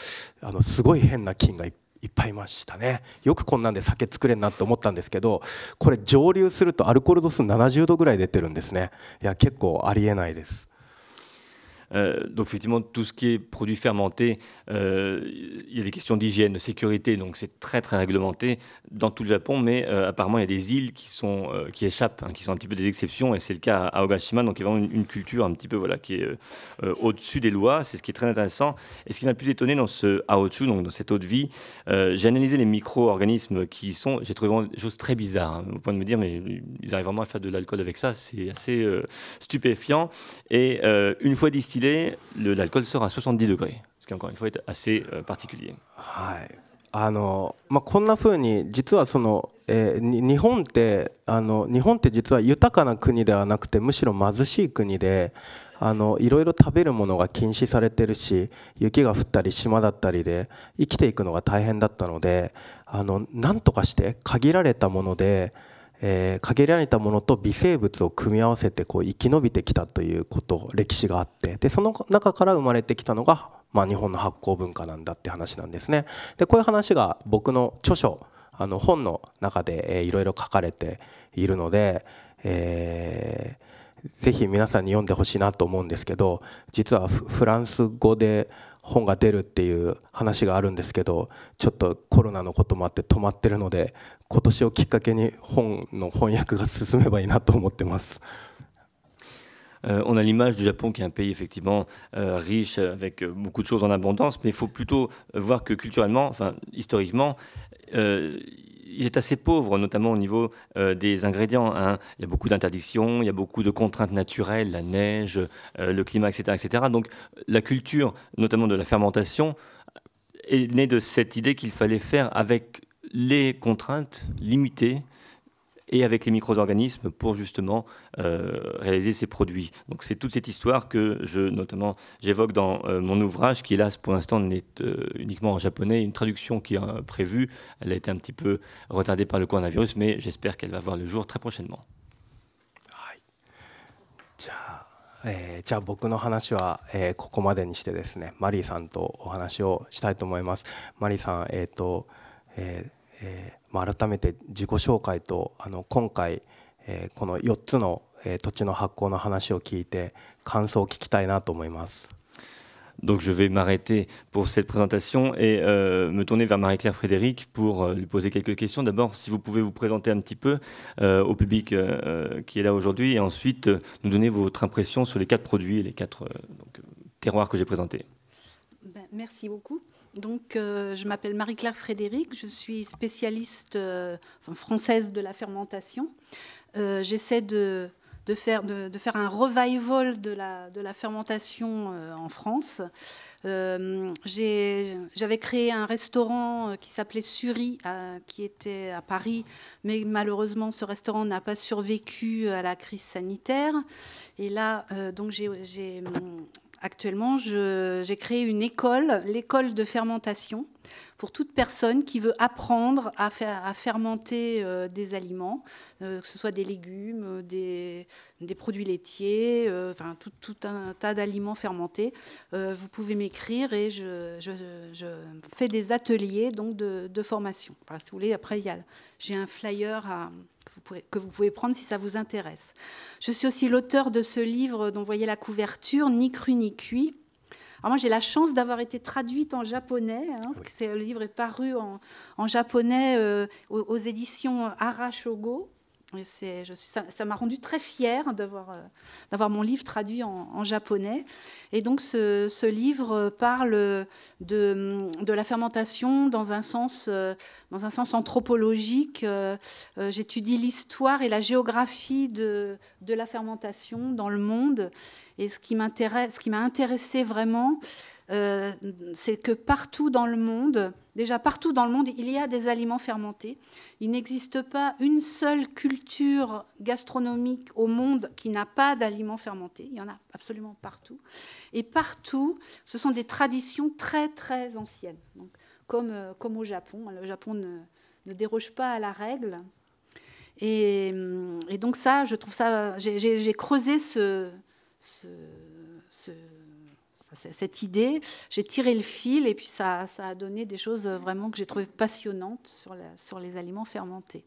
[SPEAKER 2] あのすごい変な菌がいっいっぱいいましたねよくこんなんで酒作れんなって思ったんですけどこれ蒸留するとアルコール度数70度ぐらい出てるんですねいや結構ありえないです
[SPEAKER 3] Euh, donc effectivement, tout ce qui est produits fermentés, euh, il y a des questions d'hygiène, de sécurité, donc c'est très très réglementé dans tout le Japon, mais euh, apparemment il y a des îles qui, sont, qui échappent, hein, qui sont un petit peu des exceptions, et c'est le cas à Ogashima, donc il y a vraiment une, culture un petit peu voilà, qui est au-dessus des lois, c'est ce qui est très intéressant. Et ce qui m'a le plus étonné dans ce Aochu, donc dans cette eau de vie, j'ai analysé les micro-organismes qui sont, j'ai trouvé vraiment des choses très bizarres, hein, au point de me dire, mais ils arrivent vraiment à faire de l'alcool avec ça, c'est assez stupéfiant, et une fois distillé, q ル i l ル s l'alcool sort à 70 degrés, ce qui encore une fois est assez
[SPEAKER 2] particulier. あのまあ、こんなふうに実はその、えー、日本ってあの日本って実は豊かな国ではなくてむしろ貧しい国であのいろいろ食べるものが禁止されてるし雪が降ったり島だったりで生きていくのが大変だったのであのなんとかして限られたもので。えー、限られたものと微生物を組み合わせてこう生き延びてきたということ歴史があってでその中から生まれてきたのが、まあ、日本の発酵文化なんだって話なんですね。でこういう話が僕の著書あの本の中でいろいろ書かれているので、えー、ぜひ皆さんに読んでほしいなと思うんですけど実はフランス語で本が出るっていう話があるんですけどちょっとコロナのこともあって止まってるので今年をきっかけに本の翻訳が進めばいいなと思ってます。Euh, on a
[SPEAKER 3] l'image du Japon qui est un pays effectivement euh, riche avec beaucoup de choses en abondance, mais il faut plutôt voir que culturellement, enfin historiquement, euh, il est assez pauvre, notamment au niveau euh, des ingrédients. Hein. Il y a beaucoup d'interdictions, il y a beaucoup de contraintes naturelles, la neige, euh, le climat, etc., etc. Donc la culture, notamment de la fermentation, est née de cette idée qu'il fallait faire avec les contraintes limitées et avec les micro-organismes pour justement euh, réaliser ces produits. Donc c'est toute cette histoire que je notamment j'évoque dans euh, mon ouvrage qui hélas pour l'instant n'est euh, uniquement en japonais, une traduction qui est prévue, elle a été un petit peu retardée par le coronavirus mais j'espère qu'elle va voir le
[SPEAKER 2] jour très prochainement. えー、じゃあ僕の話は、えー、ここまでにしてですねマリーさんとお話をしたいと思います。マリーさん、えーとえーえー donc, je vais m'arrêter pour cette présentation
[SPEAKER 3] et euh, me tourner vers Marie-Claire Frédéric pour euh, lui poser quelques questions. D'abord, si vous pouvez vous présenter un petit peu euh, au public qui est là aujourd'hui et ensuite nous donner votre impression sur les quatre produits et les quatre terroirs que j'ai présentés.
[SPEAKER 4] Ben, merci beaucoup. Donc, euh, je m'appelle Marie-Claire Frédéric, je suis spécialiste euh, française de la fermentation. Euh, j'essaie de, faire, de, faire un revival de la, de la fermentation en France. J'avais créé un restaurant qui s'appelait Suri, qui était à Paris, mais malheureusement, ce restaurant n'a pas survécu à la crise sanitaire. Et là, donc, j'ai Actuellement, j'ai créé une école, l'école de fermentation, pour toute personne qui veut apprendre à, fermenter euh, des aliments, euh, que ce soit des légumes, euh, des, produits laitiers, enfin tout, un tas d'aliments fermentés. vous pouvez m'écrire et je, fais des ateliers donc de, formation. si vous voulez, après j'ai un flyer à, que vous pouvez prendre si ça vous intéresse. Je suis aussi l'auteur de ce livre dont vous voyez la couverture, Ni cru ni cuit. Alors moi j'ai la chance d'avoir été traduite en japonais, hein, parce que le livre est paru en, japonais euh, aux, aux, éditions Arashogo ça m'a rendu très fière d'avoir euh, mon livre traduit en, japonais. Et donc ce, livre parle de, la fermentation dans un sens, euh, anthropologique. Euh, j'étudie l'histoire et la géographie de, la fermentation dans le monde. Et ce qui m'a intéressé vraiment, euh, c'est que partout dans le monde, déjà partout dans le monde, il y a des aliments fermentés. Il n'existe pas une seule culture gastronomique au monde qui n'a pas d'aliments fermentés. Il y en a absolument partout. Et partout, ce sont des traditions très très anciennes. Donc, comme, euh, comme au Japon, le Japon ne, ne déroge pas à la règle. Et, et donc ça, je trouve ça, j'ai creusé ce, ce cette idée. J'ai tiré le fil et puis ça, a donné des choses euh, vraiment que j'ai trouvées passionnantes sur, les aliments fermentés.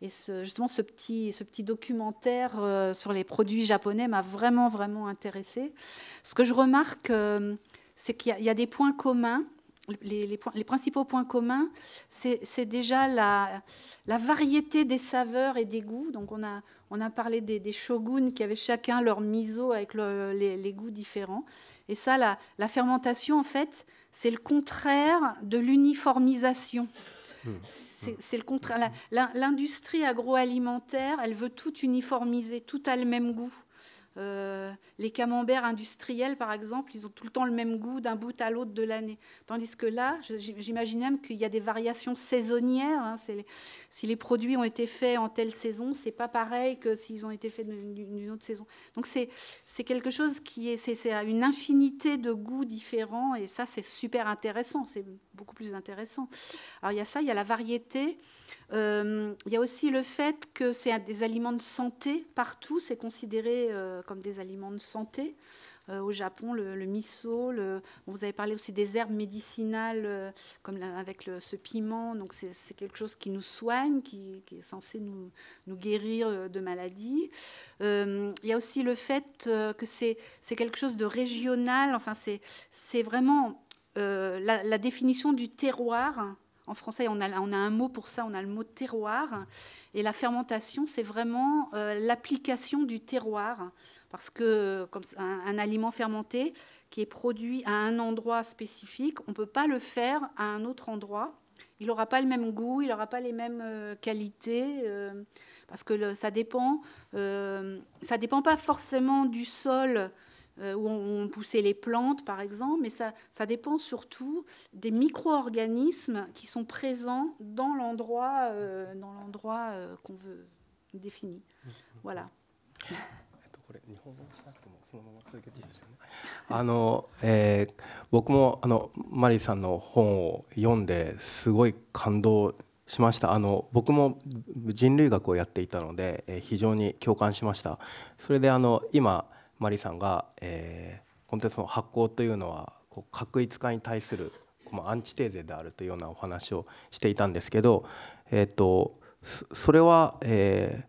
[SPEAKER 4] Et justement, ce petit, documentaire euh, sur les produits japonais m'a vraiment, vraiment intéressé. Ce que je remarque, euh, c'est qu'il y, a des points communs. Les, principaux points communs, c'est déjà la, variété des saveurs et des goûts. Donc, on a, parlé des, shoguns qui avaient chacun leur miso avec les, goûts différents. Et ça, la, fermentation, en fait, c'est le contraire de l'uniformisation. Mmh. Mmh. C'est le contraire. Mmh. L'industrie agroalimentaire, elle veut tout uniformiser, tout à le même goût. Euh, les camemberts industriels, par exemple, ils ont tout le temps le même goût d'un bout à l'autre de l'année. Tandis que là, j'imagine même qu'il y a des variations saisonnières. Hein. si les produits ont été faits en telle saison, c'est pas pareil que s'ils ont été faits d'une autre saison. Donc c'est quelque chose qui est, c'est une infinité de goûts différents, et ça c'est super intéressant. C'est beaucoup plus intéressant. Alors il y a ça, il y a la variété. Euh, il y a aussi le fait que c'est des aliments de santé partout, c'est considéré euh, comme des aliments de santé. Euh, au Japon, le, miso, le, vous avez parlé aussi des herbes médicinales, euh, comme avec ce piment. Donc c'est quelque chose qui nous soigne, qui, est censé nous, nous, guérir euh, de maladies. il y a aussi le fait que c'est quelque chose de régional. Enfin, c'est vraiment la, définition du terroir. En français, on a, on a, un mot pour ça, on a le mot terroir. Et la fermentation, c'est vraiment l'application du terroir. Parce que comme un, aliment fermenté qui est produit à un endroit spécifique, on ne peut pas le faire à un autre endroit. Il n'aura pas le même goût, il n'aura pas les mêmes euh, qualités, euh, parce que ça dépend. Euh, ça dépend pas forcément du sol où on, poussait les plantes, par exemple, mais ça, ça dépend surtout des micro-organismes qui sont présents dans l'endroit euh, l'endroit qu'on veut définir. Voilà.
[SPEAKER 2] これ日本語にしなくてもそのまま続けていいですよね。あの、えー、僕もあのマリーさんの本を読んですごい感動しました。あの僕も人類学をやっていたので、えー、非常に共感しました。それであの今マリーさんが、えー、コンテンツの発行というのはこう確一化に対するこのアンチテーゼであるというようなお話をしていたんですけど、えっ、ー、とそれは、えー、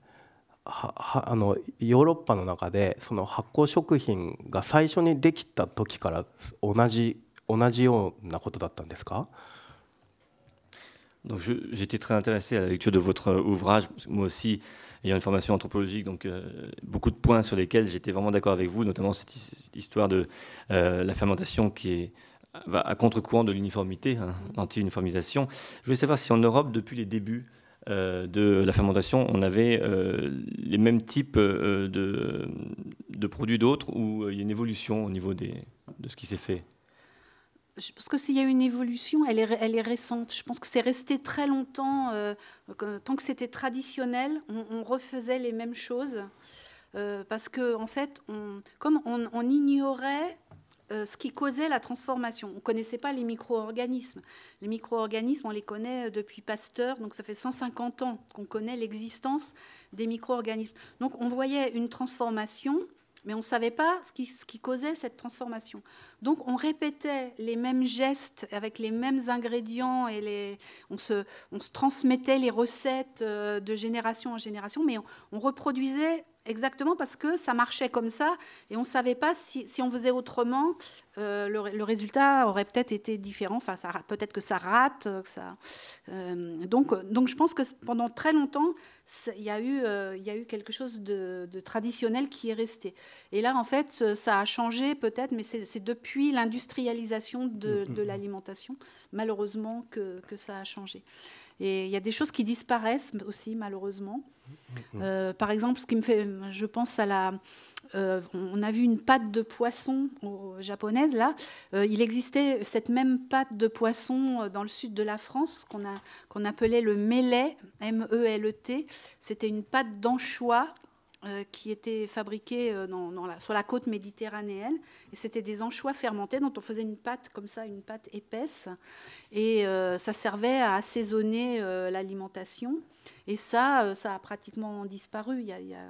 [SPEAKER 3] Donc j'étais très intéressé à la lecture de votre ouvrage, moi aussi ayant une formation anthropologique, donc euh, beaucoup de points sur lesquels j'étais vraiment d'accord avec vous, notamment cette, histoire de euh, la fermentation qui est va à contre-courant de l'uniformité, lanti hein, mm-hmm. anti-uniformisation. Je voulais savoir si en Europe, depuis les débuts, euh, de la fermentation, on avait euh, les mêmes types euh, de, produits d'autres ou il y a une évolution au niveau de ce qui s'est fait
[SPEAKER 4] je pense que s'il y a une évolution, elle est, récente. Je pense que c'est resté très longtemps, tant que c'était traditionnel, on, refaisait les mêmes choses. parce que, en fait, comme on ignorait euh, ce qui causait la transformation. On ne connaissait pas les micro-organismes. Les micro-organismes, on les connaît euh, depuis Pasteur, donc ça fait 150 ans qu'on connaît l'existence des micro-organismes. Donc on voyait une transformation, mais on ne savait pas ce qui, causait cette transformation. Donc on répétait les mêmes gestes avec les mêmes ingrédients et on, se, transmettait les recettes euh, de génération en génération, mais on, reproduisait exactement parce que ça marchait comme ça et on ne savait pas si, on faisait autrement, euh, le, résultat aurait peut-être été différent. Enfin, peut-être que ça rate. Euh, ça, donc, je pense que pendant très longtemps, il y, a eu, quelque chose de, traditionnel qui est resté. Et là, en fait, ça a changé peut-être, mais c'est depuis puis l'industrialisation de, mm, mm, mm. l'alimentation, malheureusement, que, ça a changé. Et il y a des choses qui disparaissent aussi, malheureusement. Euh, par exemple, ce qui me fait, je pense à la, euh, on a vu une pâte de poisson japonaise là. Euh, il existait cette même pâte de poisson dans le sud de la France qu'on qu'on appelait le mêlet, M-E-L-E-T. E e C'était une pâte d'anchois euh, qui étaient fabriqués euh, sur la côte méditerranéenne. Et c'était des anchois fermentés dont on faisait une pâte comme ça, une pâte épaisse. Et euh, ça servait à assaisonner l'alimentation. Et ça, ça a pratiquement disparu y y a,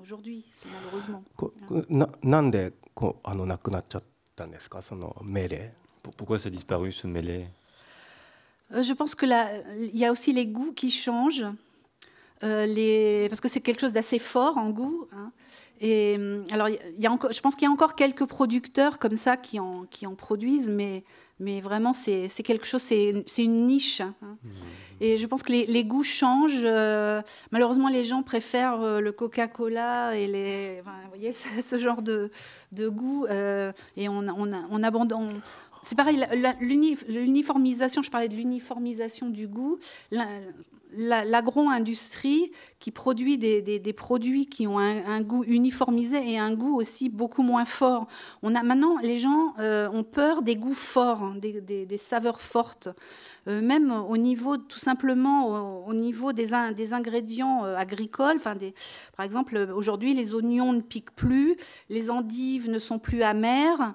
[SPEAKER 4] aujourd'hui, malheureusement.
[SPEAKER 2] Pourquoi ça a disparu, ce mêlé
[SPEAKER 4] Je pense qu'il y a aussi les goûts qui changent. Euh, les... parce que c'est quelque chose d'assez fort en goût. Hein. Et hum, alors, je pense qu'il y a encore quelques producteurs comme ça qui en, qui en produisent, mais, mais vraiment, c'est quelque chose, c'est une niche. Hein. Mmh. Et je pense que les, goûts changent. Euh, malheureusement, les gens préfèrent euh, le Coca-Cola et les, vous voyez, ce genre de, goût. et on, on abandonne. C'est pareil, l'uniformisation, je parlais de l'uniformisation du goût l'agro-industrie qui produit des, produits qui ont un, goût uniformisé et un goût aussi beaucoup moins fort. On a maintenant les gens euh, ont peur des goûts forts, hein, des, saveurs fortes, euh, même au niveau tout simplement au, niveau des, ingrédients euh, agricoles. par exemple aujourd'hui les oignons ne piquent plus, les endives ne sont plus amères.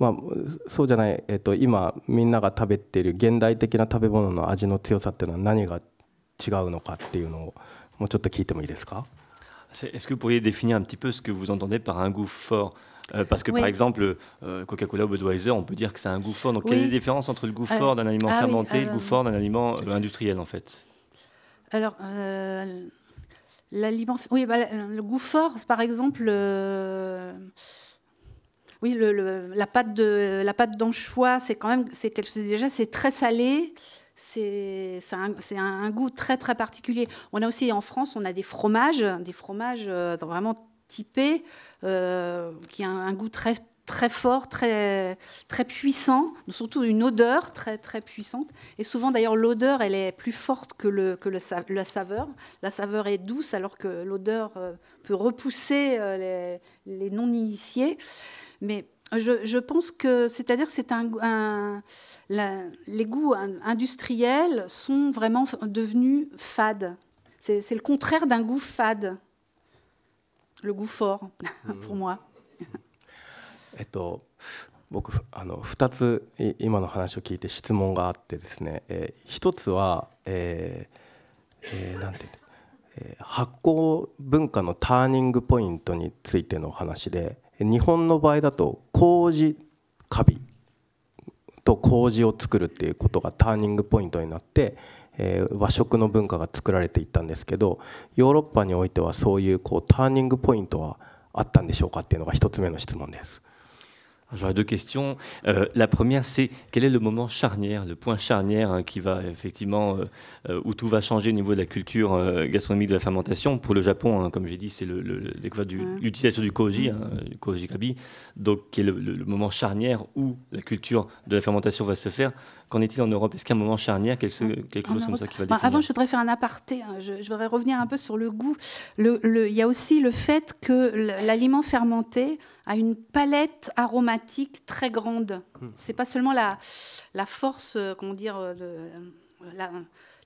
[SPEAKER 2] est
[SPEAKER 3] Est-ce que vous pourriez définir un petit peu ce que vous entendez par un goût fort euh, Parce que par exemple, euh, Coca-Cola ou Budweiser, on peut dire que c'est un goût fort. Donc quelle est la différence entre le goût fort d'un euh, aliment ah fermenté et le goût fort d'un aliment industriel en fait
[SPEAKER 4] Alors, l'aliment, oui, bah, le goût fort, par exemple, oui, le, la pâte de la pâte d'anchois, c'est quand même, c'est déjà, c'est très salé. C'est un, un, goût très très particulier. On a aussi en France, on a des fromages, des fromages euh, vraiment typés, euh, qui a un goût très très fort, très, très puissant, surtout une odeur très, très puissante. Et souvent, d'ailleurs, l'odeur, elle est plus forte que, que le, la saveur. La saveur est douce, alors que l'odeur euh, peut repousser les, les non-initiés. Mais je, je pense que, c'est-à-dire, c'est un, un la, les goûts industriels sont vraiment devenus fades. C'est c'est le contraire d'un goût fade. Le goût fort, pour mm. moi.
[SPEAKER 2] えっと、僕あの2つ今の話を聞いて質問があってですね、えー、1つは、えーえー、なんていう発酵文化のターニングポイントについてのお話で、日本の場合だと麹カビと麹を作るっていうことがターニングポイントになって、えー、和食の文化が作られていったんですけどヨーロッパにおいてはそういうこうターニングポイントはあったんでしょうかっていうのが1つ目の質問です。J'aurais deux questions. Euh, la première, c'est quel est le moment charnière, le point charnière
[SPEAKER 3] hein, qui va effectivement, euh, euh, où tout va changer au niveau de la culture gastronomique de la fermentation. Pour le Japon, hein, comme j'ai dit, c'est l'utilisation le, du koji, hein, du koji kabi, donc quel est le, moment charnière où la culture de la fermentation va se faire. Qu'en est-il en Europe Est-ce a un moment charnière, quelque, chose ah, comme ça qui va définir Avant, je
[SPEAKER 4] voudrais faire un aparté. Hein. Je, voudrais revenir un peu sur le goût. Il y a aussi le fait que l'aliment fermenté a une palette aromatique très grande. Ce hmm. C'est pas seulement la, force, euh, comment dire, euh, euh,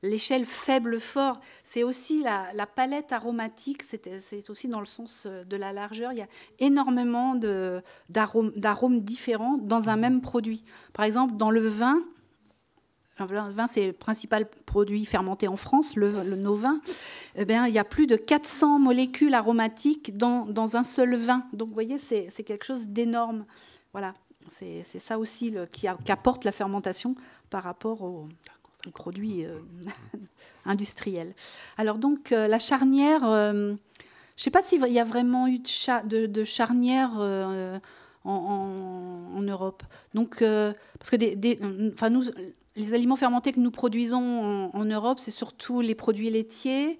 [SPEAKER 4] l'échelle faible-fort, c'est aussi la, la, palette aromatique, c'est aussi dans le sens de la largeur. Il y a énormément d'arômes différents dans un hmm. même produit. Par exemple, dans le vin, le vin, c'est le principal produit fermenté en France, le, le nos vins, eh bien, il y a plus de 400 molécules aromatiques dans, un seul vin. Donc, vous voyez, c'est quelque chose d'énorme. Voilà, c'est ça aussi le, qui, apporte la fermentation par rapport aux, produits euh, industriels. Alors, donc, euh, la charnière, euh, je ne sais pas s'il y a vraiment eu de, de, de charnière en, Europe. Donc, euh, parce que des, enfin, nous, les aliments fermentés que nous produisons en, Europe, c'est surtout les produits laitiers,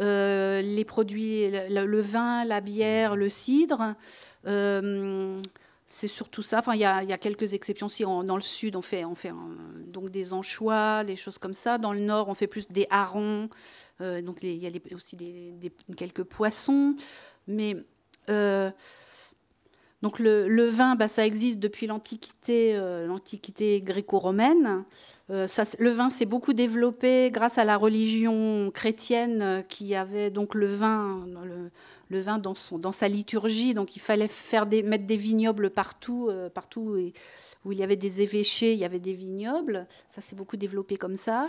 [SPEAKER 4] euh, les produits, le, vin, la bière, le cidre. Euh, c'est surtout ça. Enfin, il y, a quelques exceptions. Si dans le sud, on fait, fait donc des anchois, des choses comme ça. Dans le nord, on fait plus des harons. donc il y a les, aussi quelques poissons. Mais donc le, vin, bah, ça existe depuis l'Antiquité, euh, l'Antiquité gréco-romaine. Euh, le vin s'est beaucoup développé grâce à la religion chrétienne euh, qui avait donc le vin, le, le vin dans, sa liturgie. Donc il fallait faire mettre des vignobles partout, euh, partout et, où il y avait des évêchés, il y avait des vignobles. Ça s'est beaucoup développé comme ça.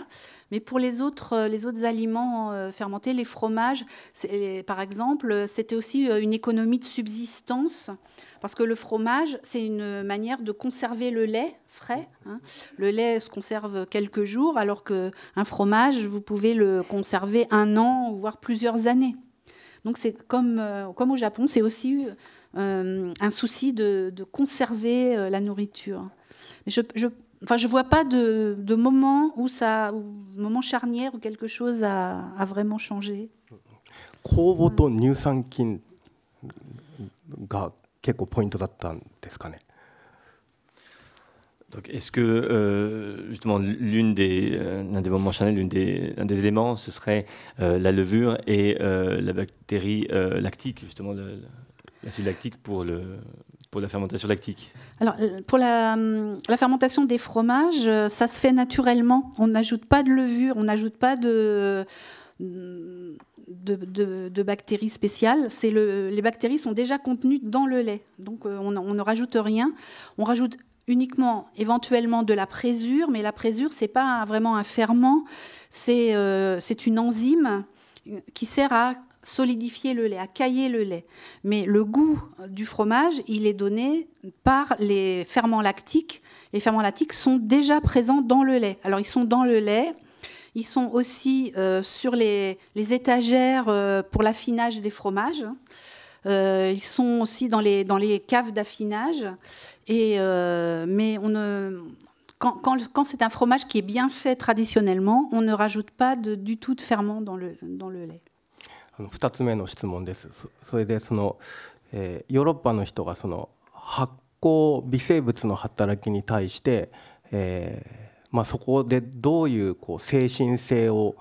[SPEAKER 4] Mais pour les autres, euh, les autres aliments euh, fermentés, les fromages, par exemple, c'était aussi une économie de subsistance. Parce que le fromage, c'est une manière de conserver le lait frais. Hein. Le lait se conserve quelques jours, alors qu'un fromage, vous pouvez le conserver un an, voire plusieurs années. Donc c'est comme, euh, comme au Japon, c'est aussi euh, un souci de, conserver euh, la nourriture. je, enfin, je ne vois pas de, moment où ça, moment charnière où quelque chose a, a vraiment changé.
[SPEAKER 3] Donc, est-ce que euh, justement euh, l'une des l'un des moments Chanel, des éléments, ce serait euh, la levure et la bactérie lactique, justement l'acide lactique pour le pour la fermentation lactique
[SPEAKER 4] Alors, pour hum, la, fermentation des fromages, ça se fait naturellement. On n'ajoute pas de levure, on n'ajoute pas de, de, bactéries spéciales. les bactéries sont déjà contenues dans le lait. Donc, on, on ne rajoute rien. On rajoute uniquement éventuellement de la présure, mais la présure, ce n'est pas vraiment un ferment, euh, c'est une enzyme qui sert à solidifier le lait, à cailler le lait. Mais le goût du fromage, il est donné par les ferments lactiques. Les ferments lactiques sont déjà présents dans le lait. Alors ils sont dans le lait, ils sont aussi euh, sur les, les étagères euh, pour l'affinage des fromages. Euh, ils sont aussi dans les, dans les caves d'affinage. Et, euh, mais on ne, quand, quand, quand c'est un fromage qui est bien fait traditionnellement, on ne rajoute pas de, du tout de ferment dans le, dans le lait.
[SPEAKER 2] 2つ目の質問ですそれでそのえーヨーロッパの人がその発酵微生物の働きに対してえーまあそこでどういうこう精神性を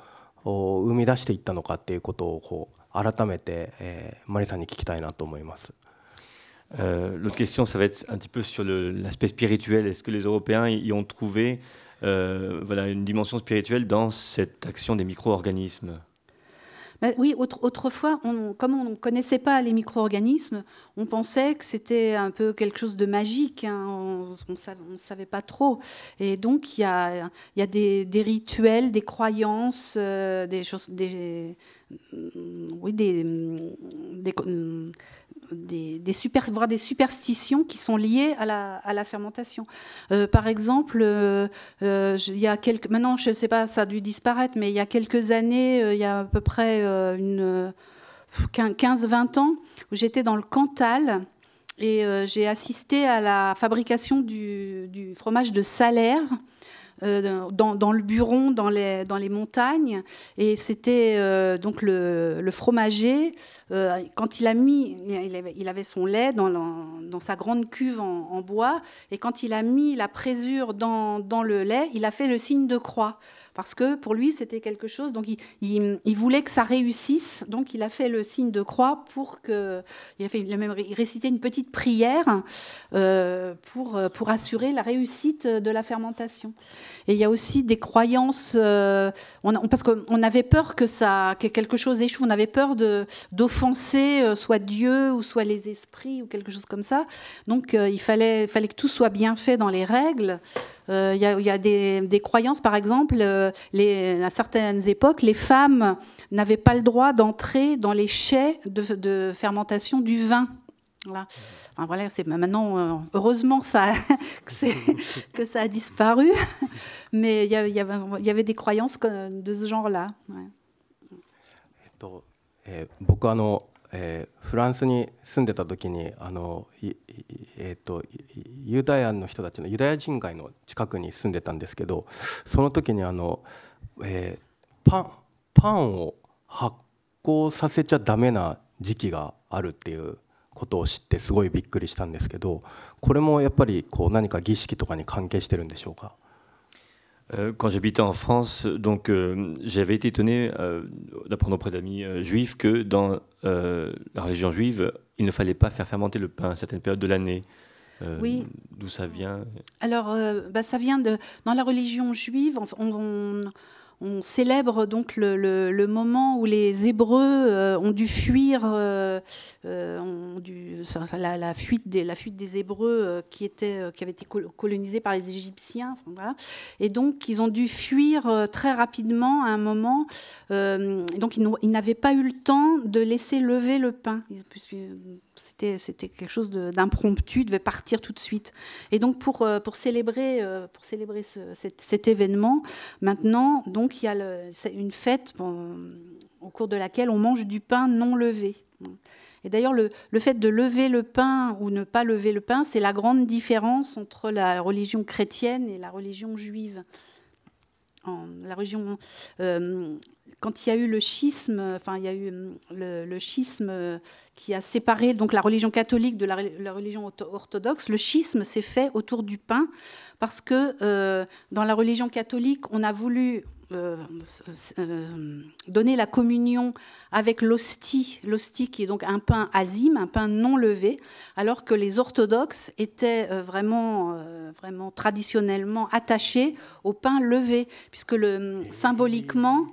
[SPEAKER 2] 生み出していったのかっていうことをこ L'autre question, ça va
[SPEAKER 3] être un petit peu sur l'aspect spirituel. Est-ce que les Européens y ont trouvé euh, voilà, une dimension spirituelle dans cette action des micro-organismes
[SPEAKER 4] ben oui, autrefois, on, comme on ne connaissait pas les micro-organismes, on pensait que c'était un peu quelque chose de magique, hein. on ne savait pas trop. Et donc, il y a, des, rituels, des croyances, euh, des, choses, des, Mm, oui, des, mm, mm, des, des, voire des superstitions qui sont liées à la, à la fermentation. Euh, par exemple, euh, euh, il y a quelques, maintenant, je sais pas, ça a dû disparaître, mais il y a quelques années, il y a à peu près une 15-20 ans, où j'étais dans le Cantal. Et j'ai assisté à la fabrication du, du fromage de Salaire, euh, dans, le Buron, dans les, montagnes. Et c'était euh, donc le, fromager, euh, quand il a mis, il avait son lait dans, sa grande cuve en, bois, et quand il a mis la présure dans le lait, il a fait le signe de croix parce que pour lui, c'était quelque chose. Donc, il, il, voulait que ça réussisse. Donc, il a fait le signe de croix pour que. Il a fait le même, récité récitait une petite prière euh, pour, pour assurer la réussite de la fermentation. Et il y a aussi des croyances. Euh, on, parce qu'on avait peur que, ça, que quelque chose échoue. On avait peur d'offenser euh, soit Dieu ou soit les esprits ou quelque chose comme ça. Donc, euh, il fallait, fallait que tout soit bien fait dans les règles. Euh, il y, a des, croyances, par exemple, euh, les, à certaines époques, les femmes n'avaient pas le droit d'entrer dans les chais de, fermentation du vin. Voilà. voilà, c'est bah, maintenant, euh, heureusement, ça, que, que, ça a disparu. Mais il y, avait des croyances de ce genre-là. Ouais.
[SPEAKER 2] えー、フランスに住んでた時にあの、えーと、ユダヤの人たちのユダヤ人街の近くに住んでたんですけどその時にあの、えー、パンパンを発酵させちゃダメな時期があるっていうことを知ってすごいびっくりしたんですけどこれもやっぱりこう何か儀式とかに関係してるんでしょうか
[SPEAKER 3] Euh, quand j'habitais en France, donc euh, j'avais été étonné euh, d'apprendre auprès d'amis juifs que dans la religion juive, il ne fallait pas faire fermenter le pain à certaines périodes de l'année. oui. D'où ça vient
[SPEAKER 4] Alors, bah, ça vient de dans la religion juive, on, on célèbre donc le, moment où les Hébreux euh, ont dû fuir la, fuite des, Hébreux euh, qui, était, euh, qui avait été colonisés par les Égyptiens. Et donc, ils ont dû fuir très rapidement à un moment. donc, ils n'avaient pas eu le temps de laisser lever le pain. C'était quelque chose d'impromptu, il devait partir tout de suite. Et donc pour, euh, pour célébrer, euh, pour célébrer cet, événement, maintenant, donc il y a une fête au cours de laquelle on mange du pain non levé. Et d'ailleurs, le, le, fait de lever le pain ou ne pas lever le pain, c'est la grande différence entre la religion chrétienne et la religion juive. En, la religion euh, quand il y a eu le schisme, enfin il y a eu mm, le, schisme euh, qui a séparé donc la religion catholique de la, religion orthodoxe, le schisme s'est fait autour du pain parce que euh, dans la religion catholique, on a voulu euh, donner la communion avec l'hostie, l'hostie qui est donc un pain azime, un pain non levé, alors que les orthodoxes étaient vraiment, vraiment traditionnellement attachés au pain levé, puisque le, mm, symboliquement,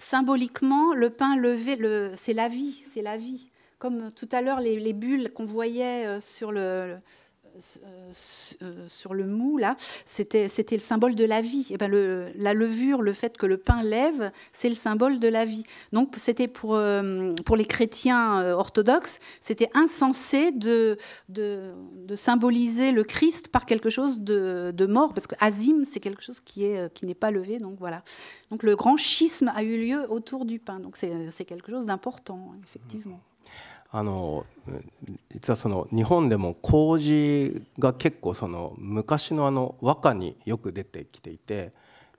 [SPEAKER 4] symboliquement, le pain levé, c'est la vie, c'est la vie. Comme tout à l'heure, les bulles qu'on voyait euh, sur le, euh, euh, sur le mou, là, c'était le symbole de la vie. Et eh ben, le, la levure, le fait que le pain lève, c'est le symbole de la vie. Donc c'était pour, euh, pour les chrétiens orthodoxes, c'était insensé de, de, symboliser le Christ par quelque chose de, mort, parce que azim, c'est quelque chose qui n'est qui pas levé. Donc voilà. Donc le grand schisme a eu lieu autour du pain. Donc c'est quelque chose d'important, effectivement.
[SPEAKER 2] あの実はその日本でも麹が結構その昔のあの和歌によく出てきていて、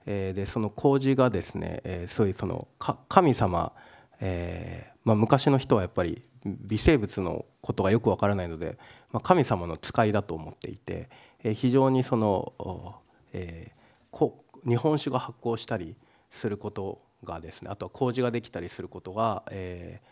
[SPEAKER 2] えー、でその麹がですね、えー、そういうその神様、えーまあ、昔の人はやっぱり微生物のことがよくわからないので、まあ、神様の使いだと思っていて、えー、非常にその、えー、日本酒が発酵したりすることがですねあとは麹ができたりすることが、えー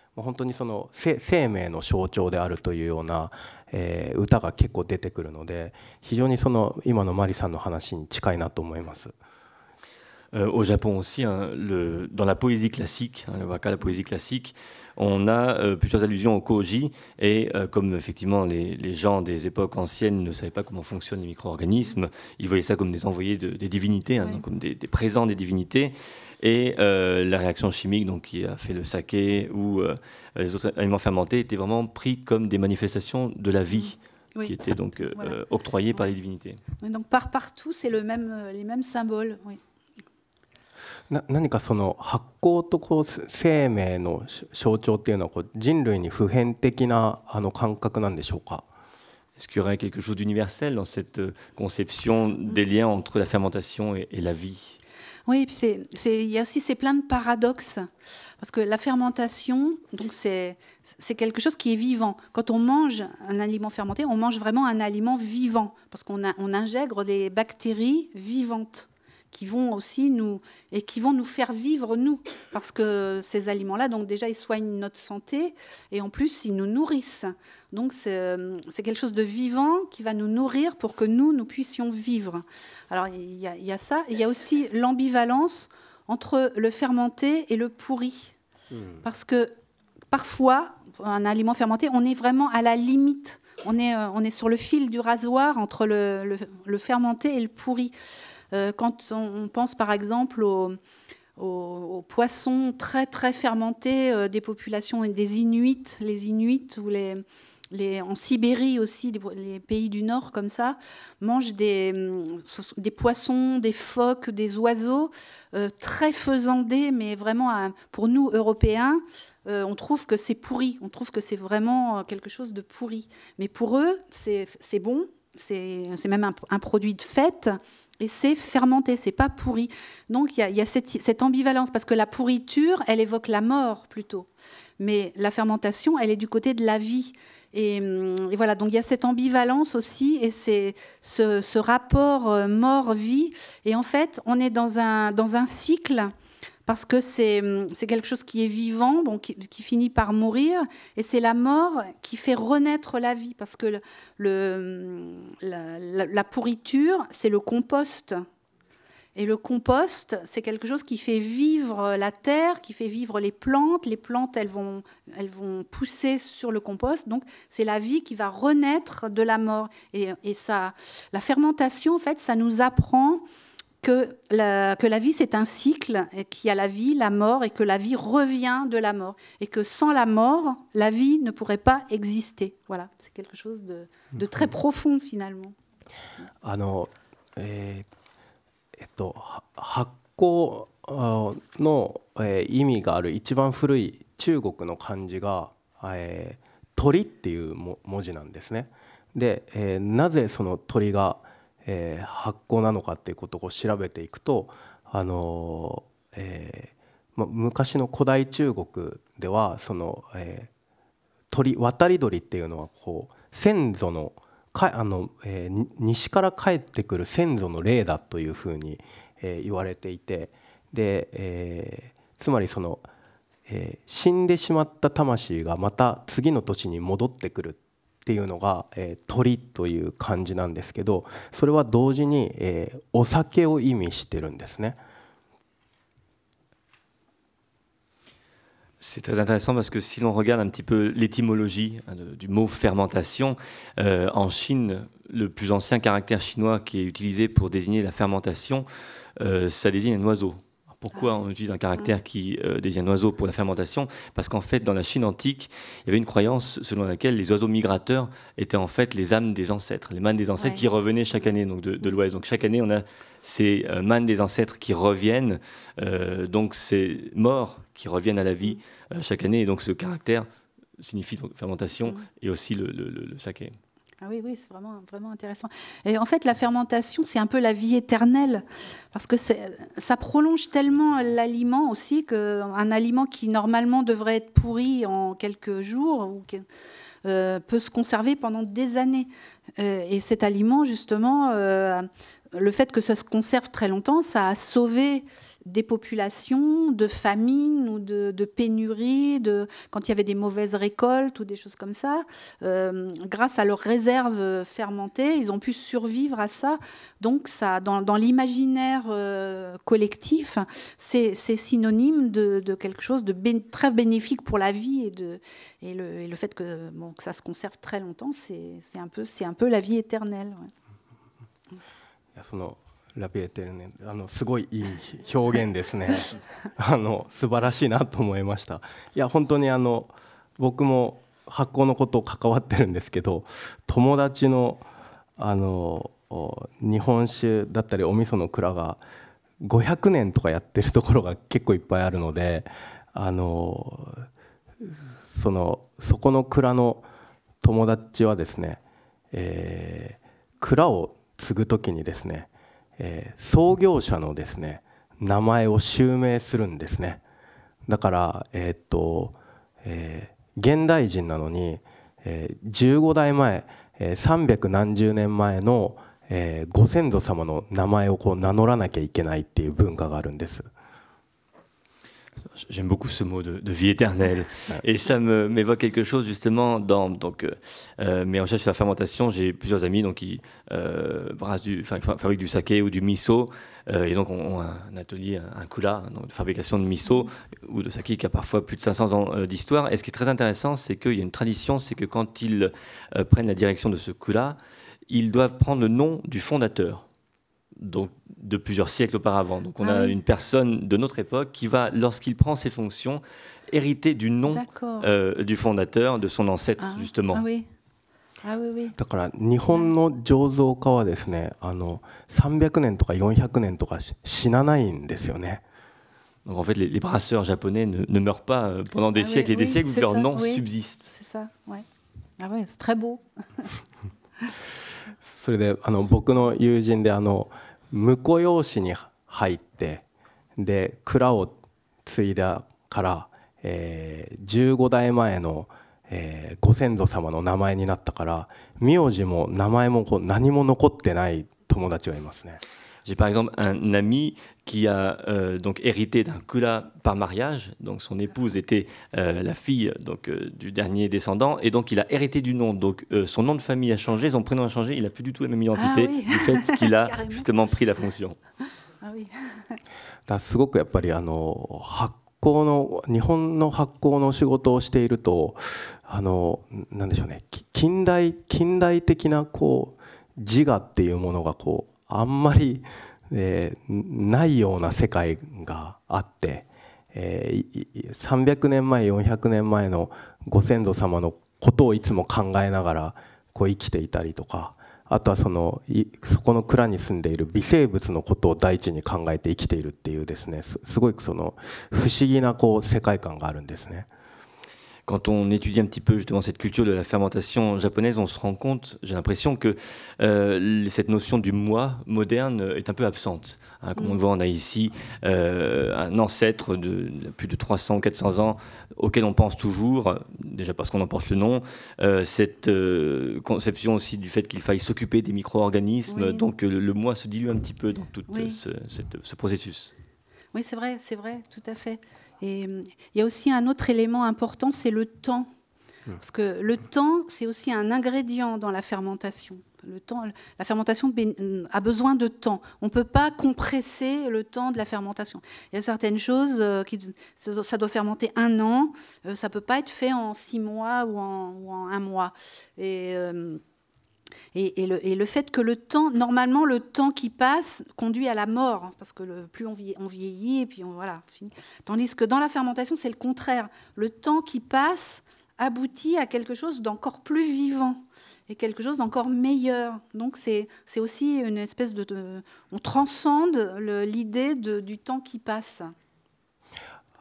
[SPEAKER 3] au Japon aussi, hein, le, dans la poésie classique, hein, la poésie classique, on a euh, plusieurs allusions au koji, et euh, comme effectivement les, gens des époques anciennes ne savaient pas comment fonctionnent les micro-organismes, ils voyaient ça comme des envoyés des divinités, hein, comme des, présents des divinités. Et euh, la réaction chimique, donc, qui a fait le saké ou euh, les autres aliments fermentés, étaient vraiment pris comme des manifestations de la vie. Mmh. qui étaient donc euh, octroyées par les divinités.
[SPEAKER 4] Donc par partout, c'est le même, les mêmes symboles. Oui.
[SPEAKER 2] Est-ce qu'il y aurait quelque chose
[SPEAKER 3] d'universel dans cette conception mmh. des liens entre la fermentation et la vie
[SPEAKER 4] oui, il y a aussi ces plein de paradoxes. Parce que la fermentation, donc c'est quelque chose qui est vivant. Quand on mange un aliment fermenté, on mange vraiment un aliment vivant, parce qu'on on des bactéries vivantes qui vont aussi nous et qui vont nous faire vivre nous parce que ces aliments là donc déjà ils soignent notre santé et en plus ils nous nourrissent donc euh, c'est quelque chose de vivant qui va nous nourrir pour que nous nous puissions vivre alors il y, a, ça il y a aussi l'ambivalence entre le fermenté et le pourri hmm. parce que parfois un aliment fermenté on est vraiment à la limite on est, euh, on est sur le fil du rasoir entre le fermenté et le pourri. Euh, quand on pense par exemple aux, poissons très très fermentés euh, des populations des Inuits, les Inuits ou les, en Sibérie aussi, les, pays du Nord comme ça, mangent des, mm, poissons, des phoques, des oiseaux euh, très faisandés, mais vraiment pour nous Européens, on trouve que c'est pourri, on trouve que c'est vraiment quelque chose de pourri. Mais pour eux, c'est bon, c'est même un, produit de fête et c'est fermenté, c'est pas pourri. Donc il y a, y a cette, ambivalence parce que la pourriture, elle évoque la mort plutôt, mais la fermentation, elle est du côté de la vie. Et, voilà, donc il y a cette ambivalence aussi et c'est ce, rapport euh, mort-vie. Et en fait, on est dans dans un cycle parce que hum, c'est quelque chose qui est vivant, qui, finit par mourir, et c'est la mort qui fait renaître la vie, parce que le, hum, la, pourriture, c'est le compost. Et le compost, c'est quelque chose qui fait vivre la terre, qui fait vivre les plantes. Les plantes, elles vont, elles vont pousser sur le compost. Donc, c'est la vie qui va renaître de la mort. Et, ça, la fermentation, en fait, ça nous apprend que la, que la vie, c'est un cycle, et qu'il y a la vie, la mort, et que la vie revient de la mort, et que sans la mort, la vie ne pourrait pas exister. Voilà, c'est quelque chose de, de, très mhm. profond finalement.
[SPEAKER 2] あの、えー、えっと発酵の、えー、意味がある一番古い中国の漢字が、えー、鳥っていうも文字なんですね。で、えー、なぜその鳥が、えー ah えー、発酵なのかっていうことを調べていくと、あのーえーま、昔の古代中国ではその、えー、鳥渡り鳥っていうのはこう先祖のかあの、えー、西から帰ってくる先祖の霊だというふうに、えー、言われていてで、えー、つまりその、えー、死んでしまった魂がまた次の土地に戻ってくるっ C'est très intéressant parce que si l'on regarde
[SPEAKER 3] un petit peu l'étymologie hein, du mot fermentation, euh, en Chine, le plus ancien caractère chinois qui est utilisé pour désigner la fermentation, euh, ça désigne un oiseau. Pourquoi ah. on utilise un caractère qui euh, désigne un oiseau pour la fermentation Parce qu'en fait, dans la Chine antique, il y avait une croyance selon laquelle les oiseaux migrateurs étaient en fait les âmes des ancêtres, les mânes des ancêtres qui revenaient chaque année de, l'Ouest. Donc chaque année, on a ces euh, des ancêtres qui reviennent, euh, donc ces morts qui reviennent à la vie chaque année. Et donc ce caractère signifie fermentation mm. et aussi le saké.
[SPEAKER 4] Ah oui, oui, c'est vraiment, vraiment intéressant. Et en fait, la fermentation, c'est un peu la vie éternelle, parce que ça prolonge tellement l'aliment aussi qu'un aliment qui normalement devrait être pourri en quelques jours euh, peut se conserver pendant des années. Euh, et cet aliment, justement, euh, le fait que ça se conserve très longtemps, ça a sauvé des populations, de famine ou de, pénurie, de, quand il y avait des mauvaises récoltes ou des choses comme ça. Euh, grâce à leurs réserves fermentées, ils ont pu survivre à ça. Donc, ça, dans, l'imaginaire euh, collectif, c'est synonyme de, quelque chose de très bénéfique pour la vie et, le, fait que, ça se conserve très longtemps, c'est un, peu, la vie éternelle.
[SPEAKER 2] ラピエテルねあのすごいいい表現ですね あの素晴らしいなと思いましたいや本当にあの僕も発酵のこと関わってるんですけど友達のあの日本酒だったりお味噌の蔵が500年とかやってるところが結構いっぱいあるのであのそのそこの蔵の友達はですね、えー、蔵を継ぐ時にですねえー、創業者のですね名前を襲名するんですねだからえー、っと、えー、現代人なのに、え15代前、え300何十年前の、えご先祖様の名前をこう名乗らなきゃいけないっていう文化があるんです。J'aime beaucoup ce mot de, vie éternelle. Et ça m'évoque
[SPEAKER 3] quelque chose justement dans donc, euh, euh, mes recherches sur la fermentation. J'ai plusieurs amis donc, qui euh, brassent du, fabriquent du saké ou du miso. et donc ont un atelier, un kula, donc de fabrication de miso ou de saké qui a parfois plus de 500 ans d'histoire. Et ce qui est très intéressant, c'est qu'il y a une tradition, c'est que quand ils prennent la direction de ce kula, ils doivent prendre le nom du fondateur donc de plusieurs siècles auparavant. Donc on ah a une personne de notre époque qui va, lorsqu'il prend ses fonctions, hériter du nom euh, du
[SPEAKER 2] fondateur, de son ancêtre
[SPEAKER 3] ah. justement. Ah
[SPEAKER 4] oui. 300年
[SPEAKER 2] とか400 ah
[SPEAKER 3] en fait, les, brasseurs japonais ne, meurent pas euh, pendant des ah siècles et des siècles, leur nom subsiste.
[SPEAKER 4] C'est ça, ouais. Ah oui, c'est très beau.
[SPEAKER 2] 婿養子に入ってで蔵を継いだから、えー、15代前の、えー、ご先祖様の名前になったから名字も名前もこう何も残ってない友達がいますね。
[SPEAKER 3] J'ai par exemple un ami qui a euh, donc hérité d'un kula par mariage. Donc son épouse était euh, la fille donc euh, du dernier descendant et donc il a hérité du nom. Donc son nom de famille a changé, son prénom a changé. Il a plus du tout la même ah identité du fait qu'il a justement pris la fonction.
[SPEAKER 4] Ah oui.
[SPEAKER 2] あんまり、えー、ないような世界があって、えー、300年前400年前のご先祖様のことをいつも考えながらこう生きていたりとかあとはそのそこの蔵に住んでいる微生物のことを第一に考えて生きているっていうですねすごいその不思議なこう世界観があるんですね。quand on
[SPEAKER 3] étudie un petit peu justement cette culture de la fermentation japonaise, on se rend compte, j'ai l'impression que euh, cette notion du moi moderne est un peu absente. Hein, comme on mm. le voit, on a ici euh, un ancêtre de, plus de 300 400 ans auquel on pense toujours, déjà parce qu'on en porte le nom. Euh, cette conception aussi du fait qu'il faille s'occuper des micro-organismes, donc le moi se dilue un petit peu dans tout ce, processus.
[SPEAKER 4] Oui, c'est vrai, c'est vrai, tout à fait. Et euh, il y a aussi un autre élément important, c'est le temps. Parce que le temps, c'est aussi un ingrédient dans la fermentation. Le temps, la fermentation euh, a besoin de temps. On ne peut pas compresser le temps de la fermentation. Il y a certaines choses euh, qui ça doit fermenter un an. Ça ne peut pas être fait en six mois ou en, ou en un mois. Et et, le, fait que le temps, normalement, le temps qui passe conduit à la mort, hein, parce que plus on vieillit, et puis voilà, fini. Tandis que dans la fermentation, c'est le contraire. Le temps qui passe aboutit à quelque chose d'encore plus vivant et quelque chose d'encore meilleur. Donc c'est aussi une espèce de on transcende l'idée du temps qui passe.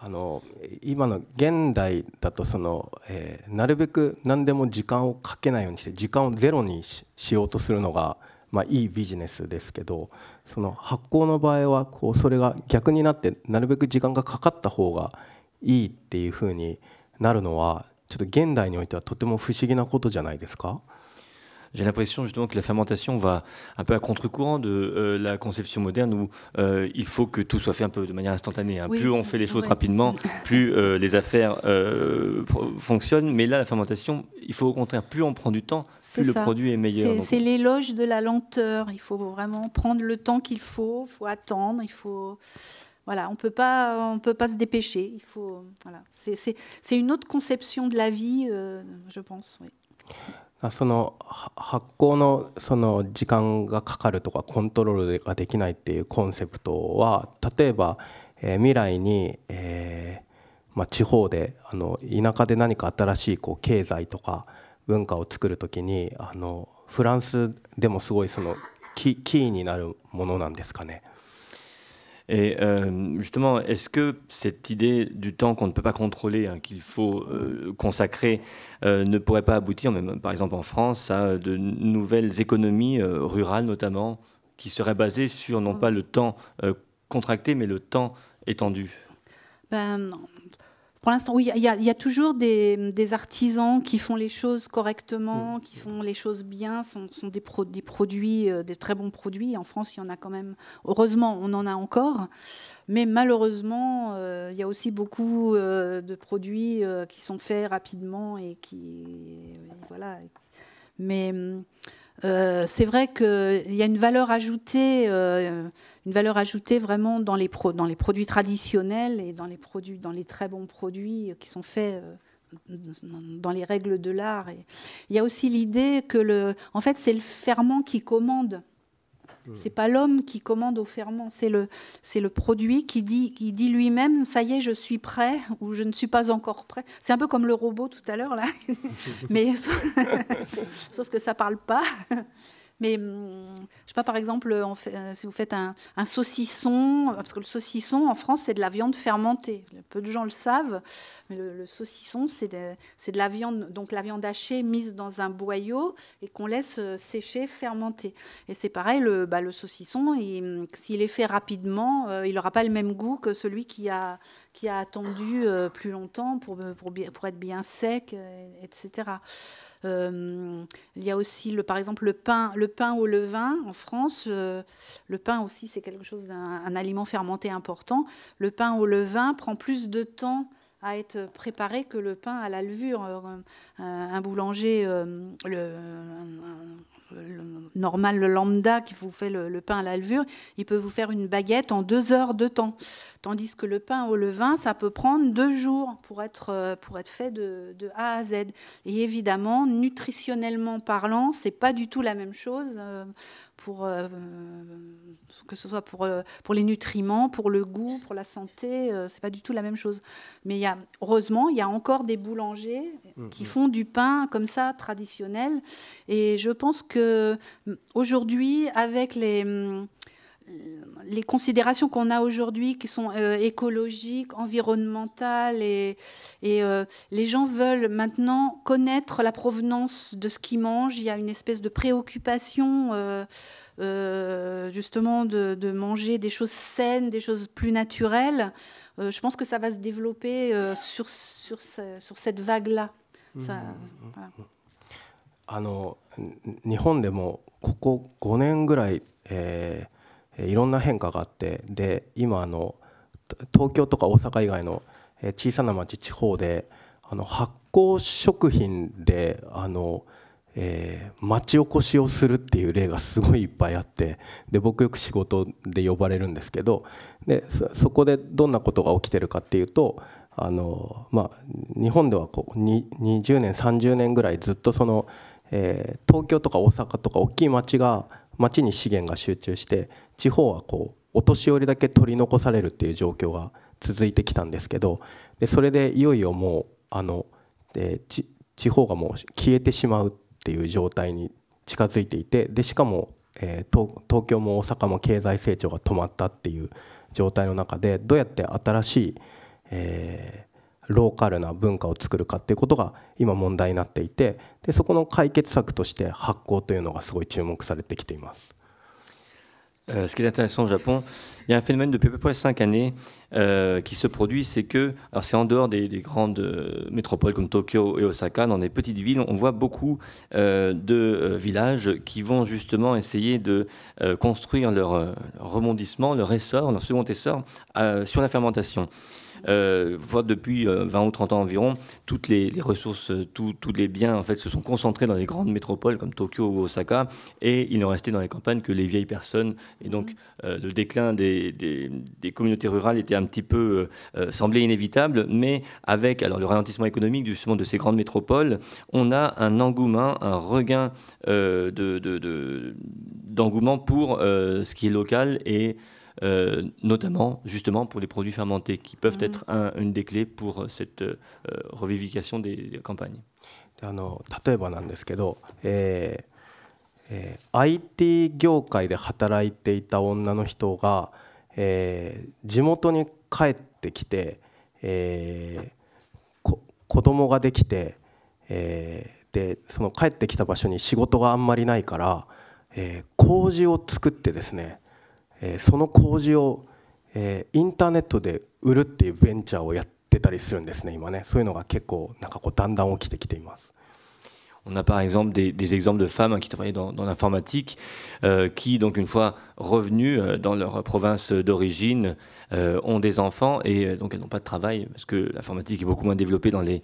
[SPEAKER 2] あの今の現代だとその、えー、なるべく何でも時間をかけないようにして時間をゼロにしようとするのが、まあ、いいビジネスですけどその発行の場合はこうそれが逆になってなるべく時間がかかった方がいいっていうふうになるのはちょっと現代においてはとても不思議なことじゃないですか。j'ai l'impression justement que la fermentation va
[SPEAKER 3] un peu à contre-courant de euh, la conception moderne où euh, il faut que tout soit fait un peu de manière instantanée. Hein. plus on fait les choses rapidement, plus euh, les affaires fonctionnent. Mais là, la fermentation, il faut au contraire, plus on prend du temps, plus le produit est meilleur. C'est
[SPEAKER 4] l'éloge de la lenteur. Il faut vraiment prendre le temps qu'il faut, il faut attendre, il faut voilà, on peut pas, on peut pas se dépêcher. Il faut, voilà, c'est une autre conception de la vie, je pense. Oui.
[SPEAKER 2] その発酵のその時間がかかるとかコントロールができないっていうコンセプトは例えば、えー、未来に、えーまあ、地方であの田舎で何か新しいこう経済とか文化を作る時にあのフランスでもすごいそのキキーになるものなんですかね。Et euh,
[SPEAKER 3] justement, est-ce que cette idée du temps qu'on ne peut pas contrôler, hein, qu'il faut euh, consacrer, euh, ne pourrait pas aboutir, même par exemple en France, à de nouvelles économies rurales notamment, qui seraient basées sur non ah. pas le temps contracté, mais le temps
[SPEAKER 4] étendu ben, pour l'instant, oui, il y, a toujours des, artisans qui font les choses correctement, mm. qui font les choses bien, sont, sont des, des, produits, euh, des très bons produits. En France, il y en a quand même, heureusement, on en a encore. Mais malheureusement, euh, il y a aussi beaucoup euh, de produits qui sont faits rapidement et qui. voilà. Mais. Hum, euh, c'est vrai qu'il y a une valeur ajoutée, euh, une valeur ajoutée vraiment dans les, produits traditionnels et dans les dans les très bons produits qui sont faits. Euh, dans les règles de l'art. Il y a aussi l'idée que, le, en fait, c'est le ferment qui commande c'est pas l'homme qui commande au ferment, c'est le, c'est le produit qui dit, qui dit lui-même ça y est, je suis prêt ou je ne suis pas encore prêt. C'est un peu comme le robot tout à l'heure là, mais sauf que ça parle pas mais hum, je sais pas, par exemple, euh, si vous faites un, saucisson, euh, parce que le saucisson en France, c'est de la viande fermentée. Peu de gens le savent, mais le, saucisson, c'est de, de, la viande, donc la viande hachée mise dans un boyau et qu'on laisse euh, sécher, fermenter. Et c'est pareil, le, bah, le saucisson, hum, s'il est fait rapidement, il n'aura pas le même goût que celui qui a, qui a attendu plus longtemps pour, pour, être bien sec, etc. Euh, il y a aussi, le, par exemple, le pain, le pain au levain en France. Euh, le pain aussi, c'est quelque chose d'un aliment fermenté important. Le pain au levain prend plus de temps à être préparé que le pain à la levure. Euh, un, boulanger euh, normal, le lambda qui vous fait le, pain à la levure, il peut vous faire une baguette en deux heures de temps. Tandis que le pain au levain, ça peut prendre deux jours pour être, euh, pour être fait de, de A à Z. Et évidemment, nutritionnellement parlant, c'est pas du tout la même chose pour, euh, que ce soit pour, euh, pour les nutriments, pour le goût, pour la santé, euh, c'est pas du tout la même chose. Mais il y a, heureusement, il y a encore des boulangers mm, qui mm. font du pain comme ça traditionnel, et je pense que mm, aujourd'hui, avec les euh, les considérations qu'on a aujourd'hui qui sont euh, écologiques, environnementales, et, euh, les gens veulent maintenant connaître la provenance de ce qu'ils mangent. Il y a une espèce de préoccupation justement de, manger des choses saines, des choses plus naturelles. je pense que ça va se développer sur, sur, cette vague-là. il y
[SPEAKER 2] a 5いろんな変化があってで今あの東京とか大阪以外の小さな町地方であの発酵食品であの、えー、町おこしをするっていう例がすごいいっぱいあってで僕よく仕事で呼ばれるんですけどでそこでどんなことが起きてるかっていうとあの、まあ、日本ではこう20年30年ぐらいずっとその、えー、東京とか大阪とか大きい町が町に資源が集中して地方はこうお年寄りだけ取り残されるっていう状況が続いてきたんですけどでそれでいよいよもうあの地方がもう消えてしまうっていう状態に近づいていてでしかも、えー、東京も大阪も経済成長が止まったっていう状態の中でどうやって新しい、え
[SPEAKER 3] ce qui est intéressant au Japon, il y a un phénomène depuis à peu près cinq années qui se produit, c'est que, alors c'est en dehors des, grandes métropoles comme Tokyo et Osaka, dans des petites villes, on voit beaucoup de villages qui vont justement essayer de construire leur, leur, remondissement, leur essor, leur second essor sur la fermentation euh, voire depuis 20 euh, ou 30 ans environ, toutes les, ressources, euh, tous les biens en fait, se sont concentrés dans les grandes métropoles comme Tokyo ou Osaka, et il ne restait dans les campagnes que les vieilles personnes. Et donc mhm. euh, le déclin des, des, communautés rurales était un petit peu, semblait inévitable, mais avec alors, le ralentissement économique justement de ces grandes métropoles, on a un engouement, un regain d'engouement de, de, pour ce qui est local et euh, notamment justement pour les produits fermentés, qui peuvent mmh. être un, une des clés pour cette euh, revivification des, des campagnes.
[SPEAKER 2] あの例えばなんですけど、えーえー、IT 業界で働いていた女の人が、えー、地元に帰ってきて、えー、こ子供ができて、えー、でその帰ってきた場所に仕事があんまりないから、えー、麹を作ってですね、えー、その麹を、えー、インターネットで売るっていうベンチャーをやってたりするんですね今ねそういうのが結構なんかこうだんだん起きてきています
[SPEAKER 3] On a par exemple des, exemples de femmes hein, qui travaillaient dans, l'informatique, euh, qui, donc une fois revenues euh, dans leur province d'origine, euh, ont des enfants et donc elles n'ont pas de travail parce que l'informatique est beaucoup moins développée dans les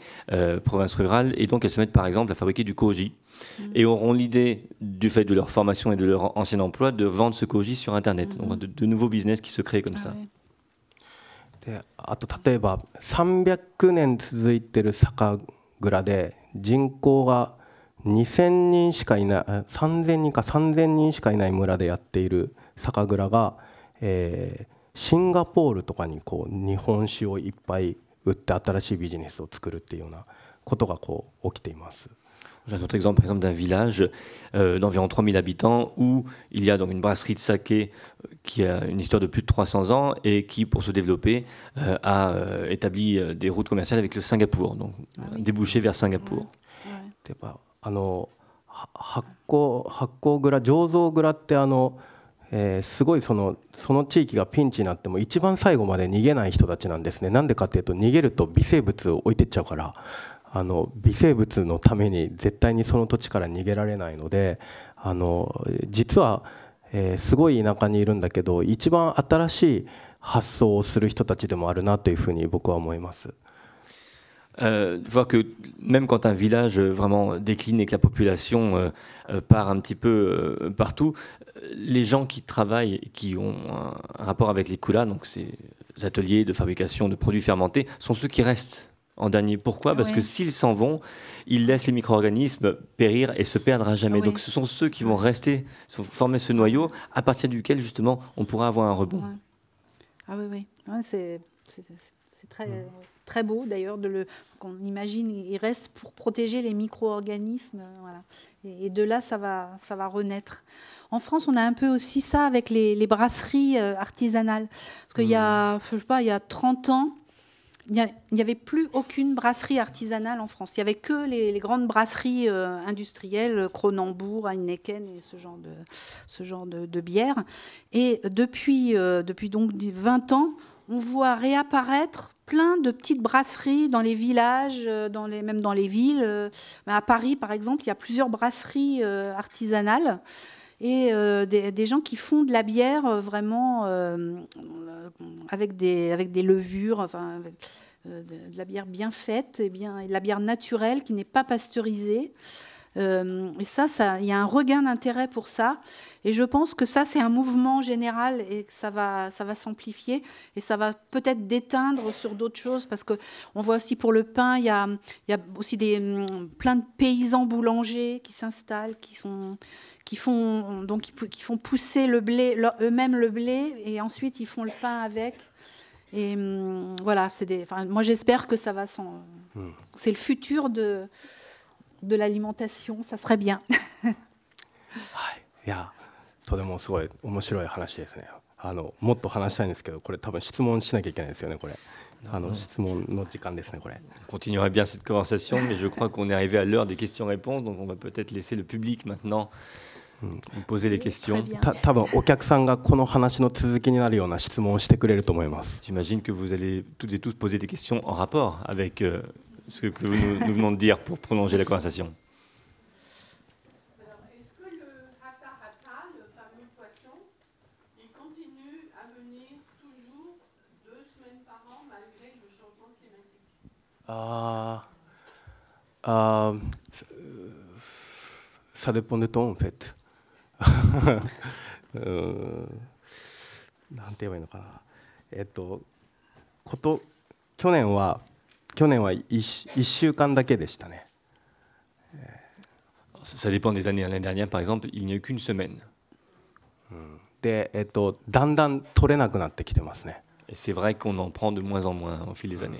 [SPEAKER 3] provinces rurales et donc elles se mettent par exemple à fabriquer du koji mmh. et auront l'idée du fait de leur formation et de leur ancien emploi de vendre ce koji sur internet. Mmh. Donc de, nouveaux business qui se créent comme ah ça.
[SPEAKER 2] par であと例えば300 2000人しかいない3000人か3000人しかいない村でやっている酒蔵が、えー、シンガポールとかにこう日本酒をいっぱい売って新しいビジネスを作るっていうようなことがこう起きています。
[SPEAKER 3] J'ai un autre exemple, par exemple, d'un village euh, d'environ 3000 habitants où il y a donc une brasserie de saké euh, qui a une histoire de plus de 300 ans et qui, pour se développer, euh, a établi des routes commerciales avec le Singapour, donc ah oui. débouché vers Singapour.
[SPEAKER 2] Ouais. Ouais. あの発酵発酵蔵醸造蔵ってあの、えー、すごいそのその地域がピンチになっても一番最後まで逃げない人たちなんですねなんでかっていうと逃げると微生物を置いてっちゃうからあの微生物のために絶対にその土地から逃げられないのであの実は、えー、すごい田舎にいるんだけど一番新しい発想をする人たちでもあるなというふうに僕は思います。
[SPEAKER 3] Euh, que même quand un village euh, vraiment euh, décline et que la population euh, part un petit peu partout, les gens qui travaillent, qui ont un rapport avec les coulas, donc ces ateliers de fabrication de produits fermentés, sont ceux qui restent en dernier. Pourquoi ah Parce que s'ils s'en vont, ils laissent les micro-organismes périr et se perdre à jamais. Ah donc ce sont ceux qui vont rester, former ce noyau, à partir duquel justement on pourra avoir un rebond.
[SPEAKER 4] Ah oui, oui. c'est très très beau d'ailleurs, qu'on imagine, il reste pour protéger les micro-organismes. Euh, et, de là, ça va, ça va renaître. En France, on a un peu aussi ça avec les, brasseries euh, artisanales. Parce qu'il y a, mmh. pas, il y a 30 ans, il n'y avait plus aucune brasserie artisanale en France. Il n'y avait que les, grandes brasseries euh, industrielles, Cronenbourg, Heineken et ce genre de, ce genre de, bière. Et depuis, depuis donc 20 ans, on voit réapparaître plein de petites brasseries dans les villages, euh, dans les, même dans les villes. Euh, à Paris, par exemple, il y a plusieurs brasseries euh, artisanales et des, gens qui font de la bière vraiment avec, des, avec des levures, de, la bière bien faite et, bien, de la bière naturelle qui n'est pas pasteurisée. Euh, et ça, il y a un regain d'intérêt pour ça. Et je pense que ça, c'est un mouvement général et que ça va, ça va s'amplifier et ça va peut-être déteindre sur d'autres choses parce qu'on voit aussi pour le pain, il y a, y a, aussi des, mm, plein de paysans boulangers qui s'installent, qui sont qui font donc qui, font pousser le blé eux-mêmes le blé et ensuite ils font le pain avec et mm, voilà c'est moi j'espère que ça va sans hmm. c'est le futur de de l'alimentation, ça serait bien.
[SPEAKER 3] continuerait on continuera bien cette conversation, mais je crois qu'on est arrivé à l'heure des questions-réponses, donc on va peut-être laisser le public maintenant mm. poser les questions.
[SPEAKER 2] J'imagine que vous
[SPEAKER 3] allez toutes et tous poser des questions en rapport avec euh, ce que nous venons de dire pour prolonger la conversation. est-ce que le Hata-Hata, le fameux poisson, il
[SPEAKER 2] continue à venir toujours deux semaines par an malgré le changement climatique ah, ah, Ça dépend de ton, en fait. Euh, non, t'es pas là. Côté. 去年は 1, 1週間だけでしたね。
[SPEAKER 3] Ça dépend des années. L'année dernière, par exemple, il n'y a eu qu'une semaine.
[SPEAKER 2] で、えっと、だんだん取れなくなってきてますね。C'est vrai qu'on en prend de moins en moins au fil des années.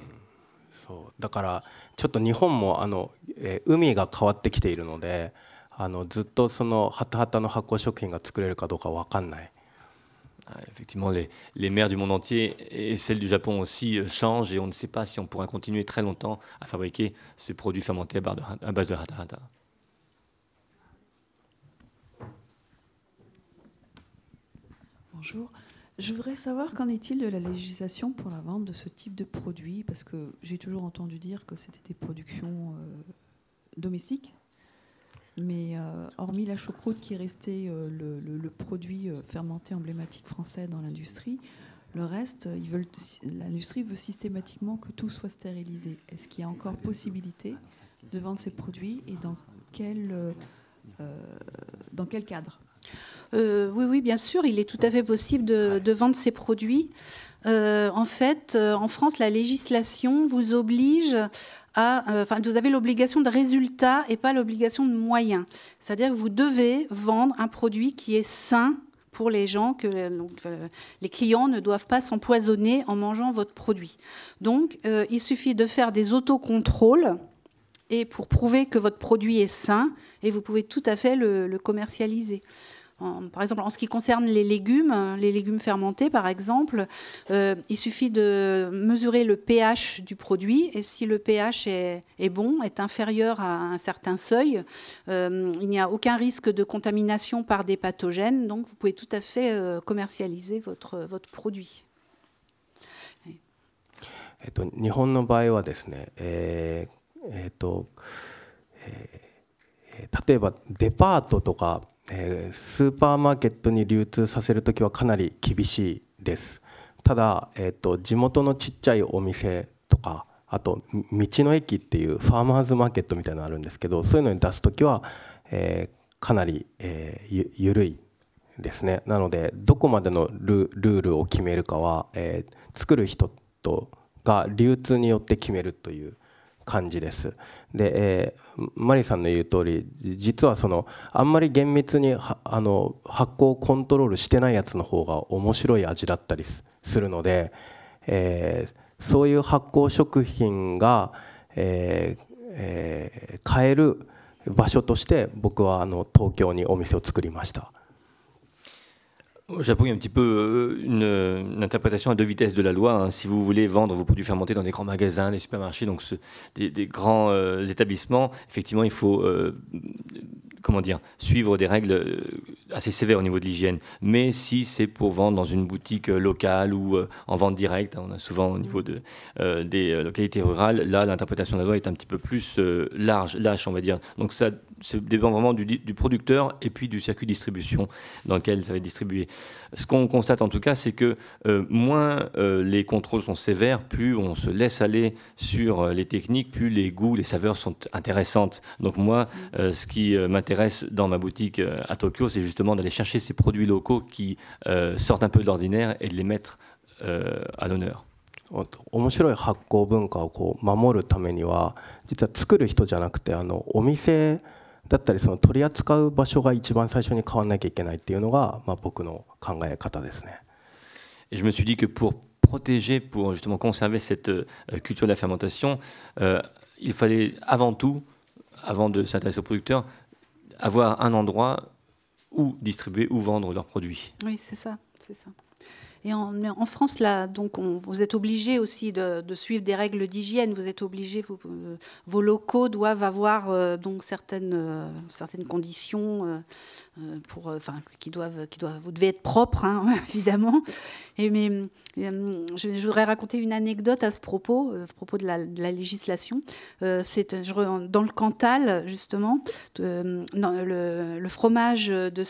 [SPEAKER 2] そうだからちょっと日本もあの、えー、海が変わってきているのであのずっとそのハタハタの発酵食品が作れるかどうか分かんない Ah, effectivement, les, mers du monde entier et celles du Japon
[SPEAKER 3] aussi euh, changent et on ne sait pas si on pourra continuer très longtemps à fabriquer ces produits fermentés à base de rata
[SPEAKER 4] Bonjour. Je voudrais savoir qu'en est-il de la législation pour la vente de ce type de produits Parce que j'ai toujours entendu dire que c'était des productions euh, domestiques mais euh, hormis la choucroute qui est restée euh, le, produit euh, fermenté emblématique français dans l'industrie, le reste, ils veulent, l'industrie veut systématiquement que tout soit stérilisé. Est-ce qu'il y a encore possibilité de vendre ces produits et dans quel, dans quel cadre oui, oui, bien sûr, il est tout à fait possible de, vendre ces produits. en fait, en France, la législation vous oblige euh, vous avez l'obligation de résultat et pas l'obligation de moyens. C'est-à-dire que vous devez vendre un produit qui est sain pour les gens, que euh, euh, les clients ne doivent pas s'empoisonner en mangeant votre produit. Donc, il suffit de faire des autocontrôles et pour prouver que votre produit est sain, et vous pouvez tout à fait le commercialiser par exemple, en ce qui concerne les légumes, les légumes fermentés, par exemple, euh, il suffit de mesurer le pH du produit. Et si le pH est, bon, est inférieur à un certain seuil, euh, il n'y a aucun risque de contamination par des pathogènes. Donc, vous pouvez tout à fait euh, commercialiser votre, votre produit.
[SPEAKER 2] えー、スーパーマーケットに流通させるときはかなり厳しいですただ、えーと、地元のちっちゃいお店とかあと道の駅っていうファーマーズマーケットみたいなのあるんですけどそういうのに出す時は、えー、かなり、えー、ゆ緩いですねなのでどこまでのルールを決めるかは、えー、作る人とが流通によって決めるという感じです。で、えー、マリさんの言う通り実はそのあんまり厳密にあの発酵をコントロールしてないやつの方が面白い味だったりするので、えー、そういう発酵食品が、えーえー、買える場所として僕はあの東京にお店を作りました。
[SPEAKER 3] Au Japon, il y a un petit peu euh, une, interprétation à deux vitesses de la loi. Hein. Si vous voulez vendre vos produits fermentés dans des grands magasins, des supermarchés, donc des, grands euh, établissements, effectivement, il faut euh, comment dire, suivre des règles euh, assez sévères au niveau de l'hygiène. Mais si c'est pour vendre dans une boutique euh, locale ou euh, en vente directe, hein, on a souvent au niveau de, des localités rurales, là, l'interprétation de la loi est un petit peu plus large, lâche, on va dire. Donc ça, dépend vraiment du, producteur et puis du circuit de distribution dans lequel ça va être distribué. Ce qu'on constate en tout cas, c'est que moins les contrôles sont sévères, plus on se laisse aller sur les techniques, plus les goûts, les saveurs sont intéressantes. Donc moi, ce qui m'intéresse, dans ma boutique euh, à Tokyo, c'est justement d'aller chercher ces produits locaux qui euh, sortent un peu de l'ordinaire et de les mettre euh, à l'honneur. et je me suis dit que pour protéger, pour justement conserver cette culture de la fermentation, il fallait avant tout, avant de s'intéresser aux producteurs, avoir un endroit où distribuer ou vendre leurs
[SPEAKER 4] produits. Oui, c'est ça, c'est ça. Et en, France, là, donc, vous êtes obligé aussi de, suivre des règles d'hygiène. Vous êtes obligé, euh, vos, locaux doivent avoir euh, donc certaines, euh, certaines conditions. Euh, pour, euh, enfin, qui doivent, qui doivent, vous devez être propre, hein, évidemment. Et mais euh, je, voudrais raconter une anecdote à ce propos, à propos de la, législation. c'est dans le Cantal justement, le, fromage de,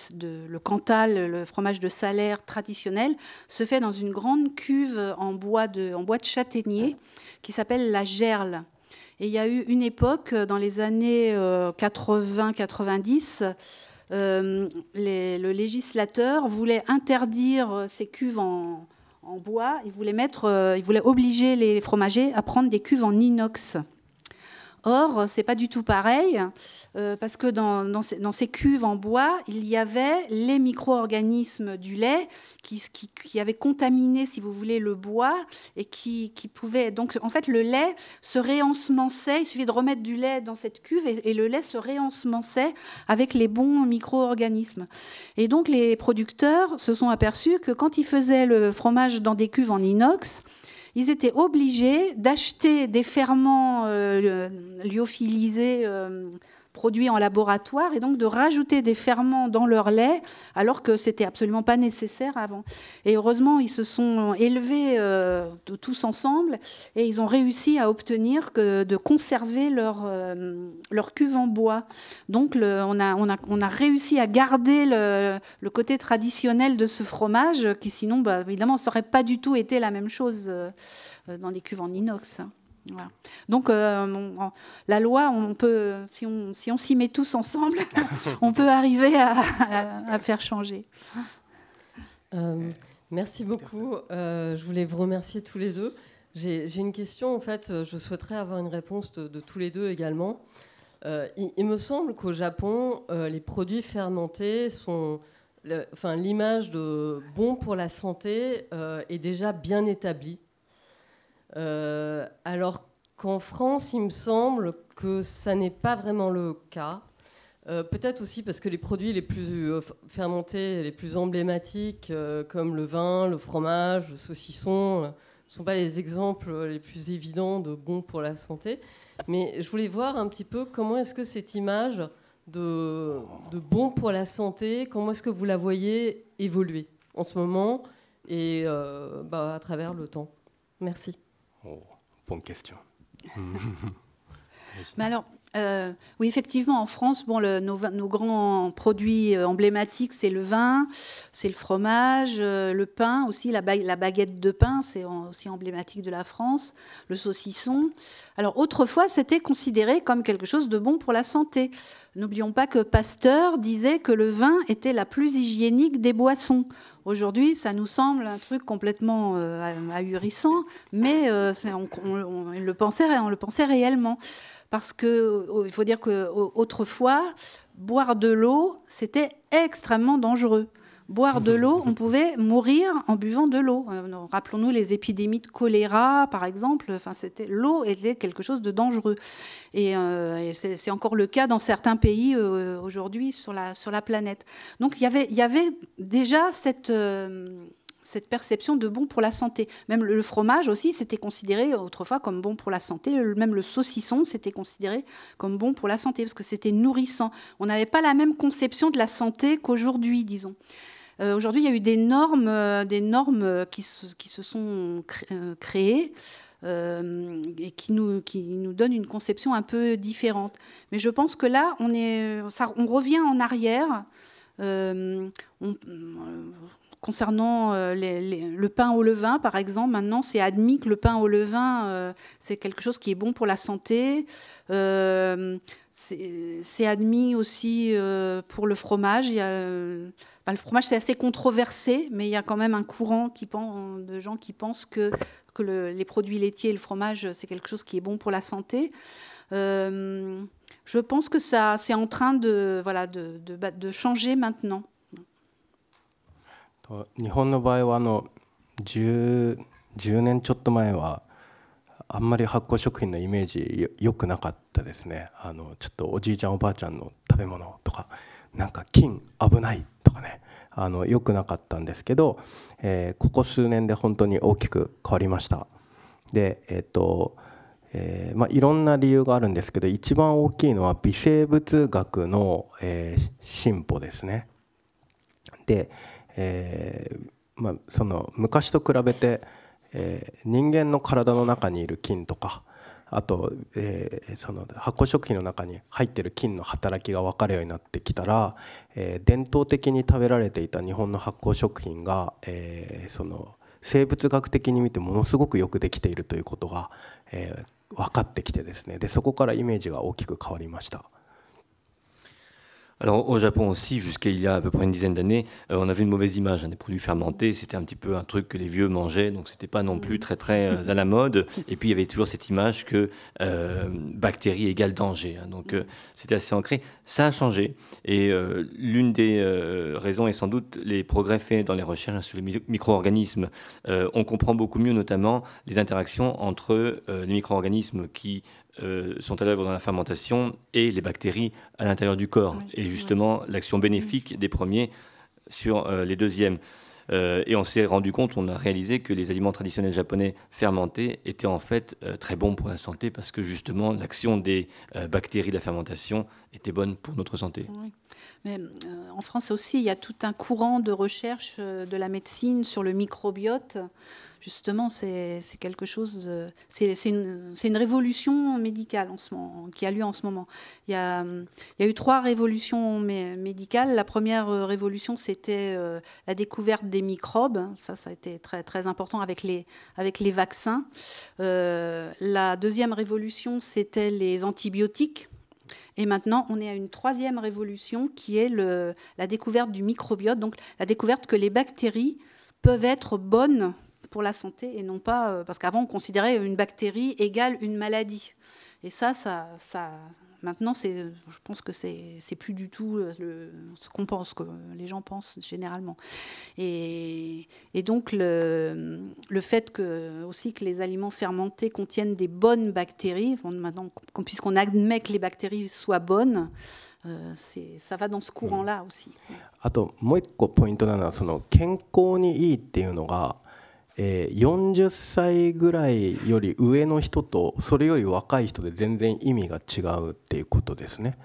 [SPEAKER 4] le Cantal, le fromage de salaire traditionnel se fait dans une grande cuve en bois de, en bois de châtaignier qui s'appelle la gerle. Et il y a eu une époque dans les années 80-90 euh, le législateur voulait interdire euh, ces cuves en, en bois. Il voulait, mettre, euh, il voulait obliger les fromagers à prendre des cuves en inox. Or, c'est pas du tout pareil, euh, parce que dans, ces, cuves en bois, il y avait les micro-organismes du lait qui, avaient contaminé, si vous voulez, le bois et qui, pouvaient. Donc, en fait, le lait se réensemençait. Il suffit de remettre du lait dans cette cuve et, le lait se réensemençait avec les bons micro-organismes. Et donc, les producteurs se sont aperçus que quand ils faisaient le fromage dans des cuves en inox, ils étaient obligés d'acheter des ferments euh, lyophilisés euh, produits en laboratoire et donc de rajouter des ferments dans leur lait alors que n'était absolument pas nécessaire avant. Et heureusement, ils se sont élevés euh, tous ensemble et ils ont réussi à obtenir que, de conserver leur, euh, cuve en bois. Donc on, a, réussi à garder le, côté traditionnel de ce fromage qui sinon, bah, évidemment, ça n'aurait pas du tout été la même chose euh, dans des cuves en inox. Hein. Donc euh, la loi, on peut, si on s'y si on met tous ensemble, on peut arriver à, faire changer.
[SPEAKER 2] Euh, merci beaucoup. Euh, je voulais vous remercier tous les deux. J'ai une question, en fait, je souhaiterais avoir une réponse de, tous les deux également. Il, il, me semble qu'au Japon, les produits fermentés sont... Enfin, l'image de bon pour la santé est déjà bien établie. Euh, alors qu'en France, il me semble que ça n'est pas vraiment le cas. Euh, peut-être aussi parce que les produits les plus euh, fermentés, les plus emblématiques, comme le vin, le fromage, le saucisson, ne sont pas les exemples les plus évidents de bons pour la santé. Mais je voulais voir un petit peu comment est-ce que cette image de, de bon pour la santé, comment est-ce que vous la voyez
[SPEAKER 4] évoluer en ce moment et bah, à travers le temps. Merci. Oh,
[SPEAKER 2] bonne question.
[SPEAKER 4] Mais alors, euh, oui, effectivement, en France, bon, nos, grands produits euh, emblématiques, c'est le vin, c'est le fromage, euh, le pain aussi, la, baguette de pain, c'est aussi emblématique de la France, le saucisson. Alors autrefois, c'était considéré comme quelque chose de bon pour la santé. N'oublions pas que Pasteur disait que le vin était la plus hygiénique des boissons. Aujourd'hui, ça nous semble un truc complètement ahurissant, mais on, le pensait, on le pensait réellement parce que oh, il faut dire que oh, autrefois, boire de l'eau, c'était extrêmement dangereux. Boire de l'eau, on pouvait mourir en buvant de l'eau. Euh, rappelons-nous les épidémies de choléra, par exemple. Enfin, c'était l'eau était quelque chose de dangereux, et, euh, c'est encore le cas dans certains pays euh, aujourd'hui sur la sur la planète. Donc il y avait il y avait déjà cette cette perception de bon pour la santé. Même le fromage aussi, c'était considéré autrefois comme bon pour la santé. Même le saucisson, c'était considéré comme bon pour la santé parce que c'était nourrissant. On n'avait pas la même conception de la santé qu'aujourd'hui, disons. Euh, aujourd'hui, il y a eu des normes, euh, des normes qui se, qui se sont euh, créées. et qui nous, qui nous donne une conception un peu différente. Mais je pense que là, on, est, on revient en arrière. on, concernant euh, le pain au levain, par exemple, maintenant c'est admis que le pain au levain, euh, c'est quelque chose qui est bon pour la santé. Euh, c'est admis aussi pour le fromage. Il le fromage, c'est assez controversé, mais il y a quand même un courant qui de gens qui pensent que, que les produits laitiers et le fromage, c'est quelque chose qui est bon pour la santé je pense que ça, c'est en train de, voilà, de, de changer maintenant.
[SPEAKER 2] 日本の場合はあの 10, 10年ちょっと前はあんまり発酵食品のイメージよくなかったですねあのちょっとおじいちゃんおばあちゃんの食べ物とかなんか菌危ないとかねあの良くなかったんですけど、えー、ここ数年で本当に大きく変わりましたでえっ、と、えー、まあ、いろんな理由があるんですけど一番大きいのは微生物学の、え進歩ですねで、えーまあ、その昔と比べて、えー、人間の体の中にいる菌とかあと、えー、その発酵食品の中に入ってる菌の働きが分かるようになってきたら、えー、伝統的に食べられていた日本の発酵食品が、えー、その生物学的に見てものすごくよくできているということが、えー、分かってきてですねでそこからイメージが大きく変わりました。
[SPEAKER 3] Alors au Japon aussi, jusqu'à il y a à peu près une dizaine d'années, euh, on avait une mauvaise image hein, des produits fermentés. C'était un petit peu un truc que les vieux mangeaient, donc c'était pas non plus très très euh, à la mode. Et puis il y avait toujours cette image que euh, bactéries égale danger. Hein. donc c'était assez ancré. Ça a changé. Et l'une des raisons est sans doute les progrès faits dans les recherches hein, sur les micro-organismes. on comprend beaucoup mieux notamment les interactions entre les micro-organismes qui euh, sont à l'œuvre dans la fermentation et les bactéries à l'intérieur du corps. Et justement, l'action bénéfique des premiers sur euh, les deuxièmes. Euh, et on s'est rendu compte, on a réalisé que les aliments traditionnels japonais fermentés étaient en fait très bons pour la santé parce que justement l'action des bactéries de la fermentation était bonne pour notre santé.
[SPEAKER 4] Mais en France aussi, il y a tout un courant de recherche de la médecine sur le microbiote. Justement, c'est quelque chose, c'est une, révolution médicale qui a lieu en ce moment. Il y a, eu trois révolutions médicales. La première euh, révolution, c'était euh, la découverte des microbes. Ça, ça a été très, très important avec les, vaccins. Euh, la deuxième révolution, c'était les antibiotiques. Et maintenant, on est à une troisième révolution qui est la découverte du microbiote, donc la découverte que les bactéries peuvent être bonnes pour la santé et non pas euh, parce qu'avant on considérait une bactérie égale une maladie. Et ça, ça, ça maintenant c'est, je pense que c'est, c'est plus du tout euh, ce qu'on pense, que les gens pensent généralement. Et, et donc le, le, fait que aussi que les aliments fermentés contiennent des bonnes bactéries, maintenant puisqu'on admet que les bactéries soient bonnes. Euh, c'est, ça va dans ce courant-là aussi. Mmh.
[SPEAKER 2] えー、40歳ぐらいより上の人とそれより若い人で全然意味が違うっていうことですね。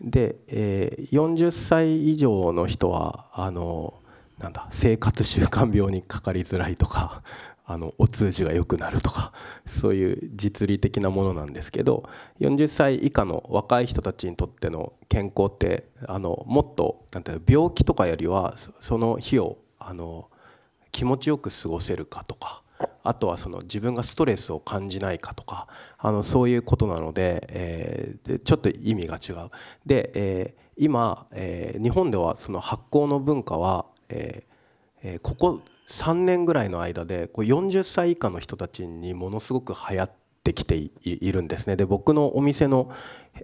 [SPEAKER 2] で、えー、40歳以上の人はあのなんだ生活習慣病にかかりづらいとか あのお通じが良くなるとかそういう実利的なものなんですけど40歳以下の若い人たちにとっての健康ってあのもっとなんていう病気とかよりはその日をあの気持ちよく過ごせるかとかあとはその自分がストレスを感じないかとかあのそういうことなので,、えー、ちょっと意味が違う。で、えー、今、えー、日本ではその発酵の文化は、えー、ここ3年ぐらいの間でこう40歳以下の人たちにものすごく流行ってきているんですねで僕のお店の、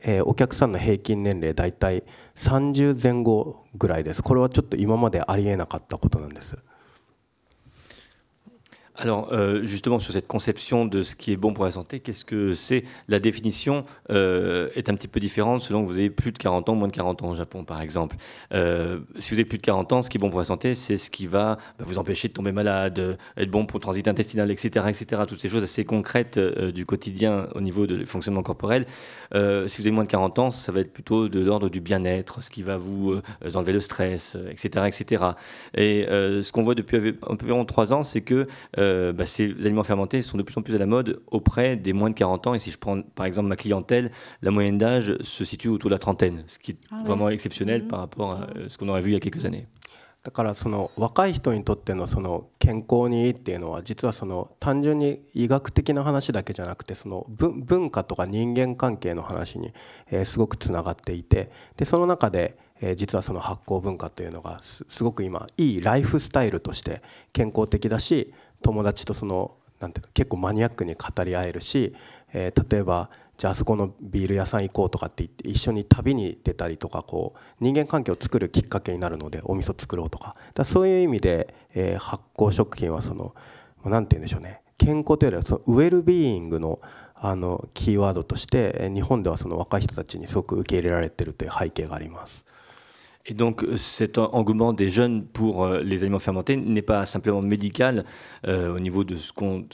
[SPEAKER 2] えー、お客さんの平均年齢大体30前後ぐらいですこれはちょっと今までありえなかったことなんです。
[SPEAKER 3] Alors euh, justement sur cette conception de ce qui est bon pour la santé, qu'est-ce que c'est La définition euh, est un petit peu différente selon que vous avez plus de 40 ans, ou moins de 40 ans au Japon par exemple. Euh, si vous avez plus de 40 ans, ce qui est bon pour la santé, c'est ce qui va bah, vous empêcher de tomber malade, être bon pour le transit intestinal, etc. etc. toutes ces choses assez concrètes du quotidien au niveau du fonctionnement corporel. si vous avez moins de 40 ans, ça va être plutôt de l'ordre du bien-être, ce qui va vous enlever le stress, etc. etc. Et ce qu'on voit depuis environ 3 ans, c'est que euh, bah, ces aliments fermentés sont de plus en plus à la mode auprès des moins de 40 ans. Et si je prends par exemple ma clientèle, la moyenne d'âge se situe autour de la trentaine, ce qui est ah vraiment exceptionnel mmh. par rapport à euh, ce qu'on aurait vu il y a quelques années.
[SPEAKER 2] だからその若い人にとってのその健康にいいっていうのは実はその単純に医学的な話だけじゃなくてその文化とか人間関係の話にえすごくつながっていてでその中でえ実はその発酵文化というのがすごく今いいライフスタイルとして健康的だし友達とそのなんていう結構マニアックに語り合えるし、えー、例えばじゃああそこのビール屋さん行こうとかって言って一緒に旅に出たりとかこう人間関係を作るきっかけになるのでお味噌作ろうとかだそういう意味で、えー、発酵食品はその何て言うんでしょうね健康というよりはそのウェルビーイングのあのキーワードとして日本ではその若い人たちにすごく受け入れられてるという背景があります。Et donc euh, cet engouement des jeunes pour euh, les
[SPEAKER 3] aliments fermentés n'est pas simplement médical euh, au niveau de ce qu'on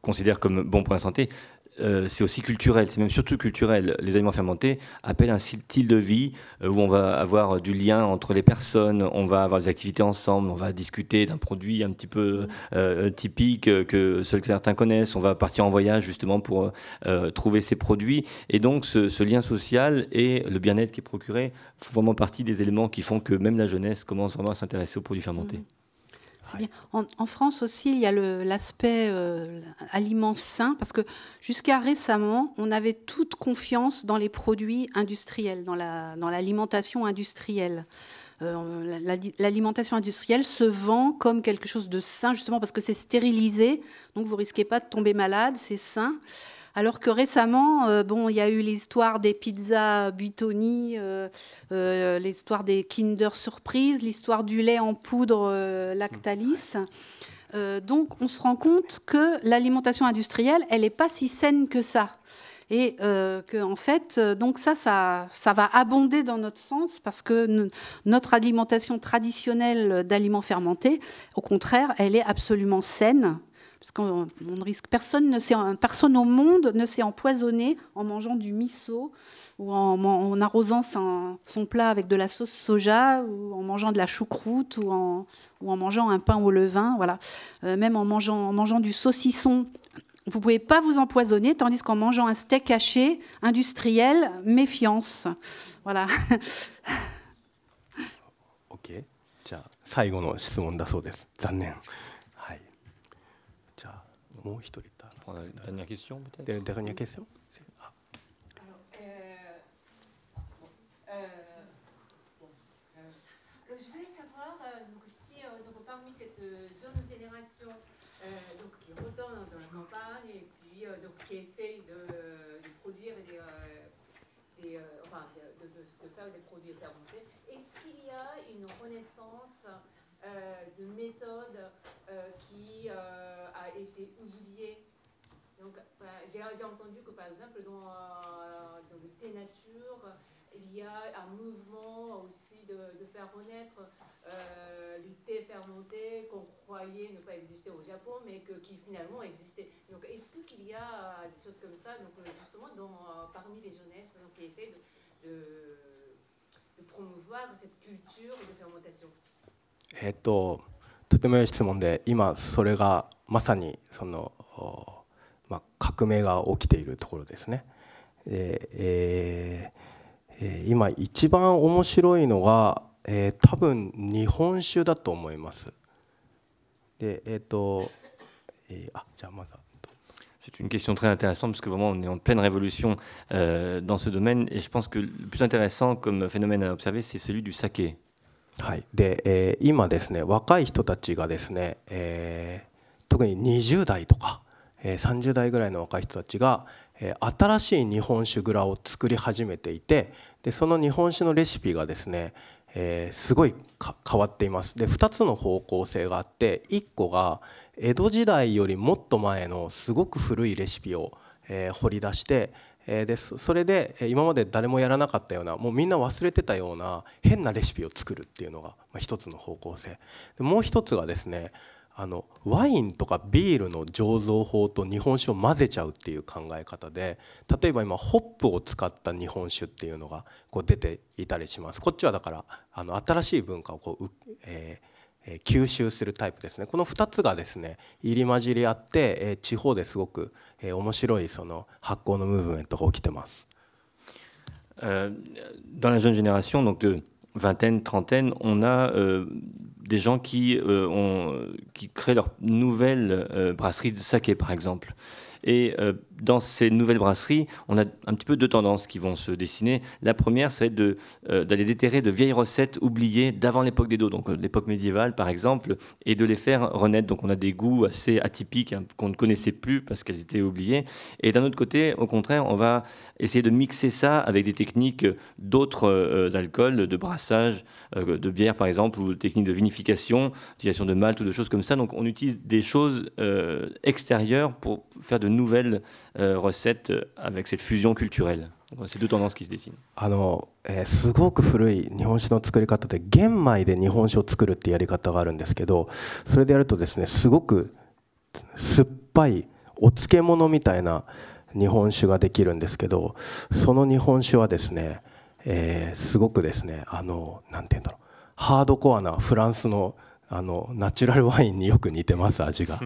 [SPEAKER 3] considère comme bon pour la santé, euh, c'est aussi culturel, c'est même surtout culturel. Les aliments fermentés appellent un style de vie euh, où on va avoir du lien entre les personnes, on va avoir des activités ensemble, on va discuter d'un produit un petit peu euh, typique que seuls certains connaissent, on va partir en voyage justement pour trouver ces produits. Et donc ce, lien social et le bien-être qui est procuré font vraiment partie des éléments qui font que même la jeunesse commence vraiment à s'intéresser aux produits fermentés.
[SPEAKER 4] Mmh. En, France aussi, il y a l'aspect euh, aliment sain, parce que jusqu'à récemment, on avait toute confiance dans les produits industriels, dans l'alimentation industrielle. Euh, l'alimentation industrielle se vend comme quelque chose de sain, justement parce que c'est stérilisé, donc vous risquez pas de tomber malade, c'est sain. Alors que récemment, euh, bon, il y a eu l'histoire des pizzas Buitoni, euh, euh, l'histoire des Kinder Surprise, l'histoire du lait en poudre Lactalis. donc, on se rend compte que l'alimentation industrielle, elle n'est pas si saine que ça. Et que, en fait, donc ça, ça, va abonder dans notre sens parce que notre alimentation traditionnelle d'aliments fermentés, au contraire, elle est absolument saine parce qu'on ne risque personne, ne personne au monde ne s'est empoisonné en mangeant du miso ou en, arrosant son, plat avec de la sauce soja ou en mangeant de la choucroute ou en, mangeant un pain au levain. Voilà. Euh, même en mangeant, en mangeant du saucisson, vous ne pouvez pas vous empoisonner, tandis qu'en mangeant un steak haché industriel, méfiance. Voilà.
[SPEAKER 2] OK. désolé Bon, je te la dernière question, peut-être Dernière question ah. Alors, euh,
[SPEAKER 4] euh, bon, alors, euh, je voulais savoir euh, donc, si euh, donc, parmi cette jeune génération euh, donc, qui retourne dans la campagne et puis donc, qui essaye de, de produire des, des, euh, enfin, de, de, de, faire des produits fermentés. Est-ce qu'il y a une renaissance euh, de méthodes euh, qui euh, a été oublié.
[SPEAKER 2] Donc, euh, j'ai entendu que, par exemple, dans, le thé nature, il y a un mouvement aussi de, faire renaître euh, le thé fermenté qu'on croyait ne pas exister au Japon, mais que, qui finalement existait. Donc, est-ce
[SPEAKER 4] qu'il y a des choses comme ça, donc, justement, parmi les jeunesses qui essaient de, promouvoir cette culture de fermentation
[SPEAKER 2] toi? とても良い質問で今それがまさにその、まあ、革命が起きているところですね。でえー、今一番面白いのが、えー、多分日本酒だと思います。でえっ、ー、と、えー、あじゃあまだ
[SPEAKER 3] C'est une question très intéressante parce que vraiment on est en pleine révolution euh, dans ce domaine et je pense que le plus intéressant comme phénomène à observer c'est celui du
[SPEAKER 2] saké. はい、で、えー、今ですね若い人たちがですね、えー、特に20代とか、えー、30代ぐらいの若い人たちが、えー、新しい日本酒蔵を作り始めていてでその日本酒のレシピがですね、えー、すごい変わっていますで2つの方向性があって1個が江戸時代よりもっと前のすごく古いレシピを、えー、掘り出してえですそれで今まで誰もやらなかったようなもうみんな忘れてたような変なレシピを作るっていうのが一つの方向性でもう一つがですねあのワインとかビールの醸造法と日本酒を混ぜちゃうっていう考え方で例えば今ホップを使った日本酒っていうのがこう出ていたりしますこっちはだからあの新しい文化をこう、えー吸収するタイプですねこの2つがですね入り混じり合って地方ですごく面白いその発酵のムーブメントが起きてます。Euh,
[SPEAKER 3] dans la jeune génération, donc de vingtaine, trentaine, on a euh, des gens qui, euh, ont, qui créent leur nouvelle brasserie de saké, par exemple. Et dans ces nouvelles brasseries, on a un petit peu deux tendances qui vont se dessiner. La première, c'est euh, d'aller déterrer de vieilles recettes oubliées d'avant l'époque des dos, donc euh, l'époque médiévale par exemple, et de les faire renaître. Donc on a des goûts assez atypiques hein, qu'on ne connaissait plus parce qu'elles étaient oubliées. Et d'un autre côté, au contraire, on va essayer de mixer ça avec des techniques d'autres euh, alcools, de brassage, de bière par exemple, ou de techniques de vinification, d'utilisation de malt ou de choses comme ça. Donc on utilise des choses extérieures pour faire de nouvelles recette avec cette fusion culturelle ces deux tendances qui se dessinent
[SPEAKER 2] あの、えー、すごく古い日本酒の作り方で玄米で日本酒を作るってやり方があるんですけどそれでやるとですねすごく酸っぱいお漬物みたいな日本酒ができるんですけどその日本酒はですね、えー、すごくですねあのなんて言うんだろうハードコアなフランスのあのナチュラルワインによく似てます味が。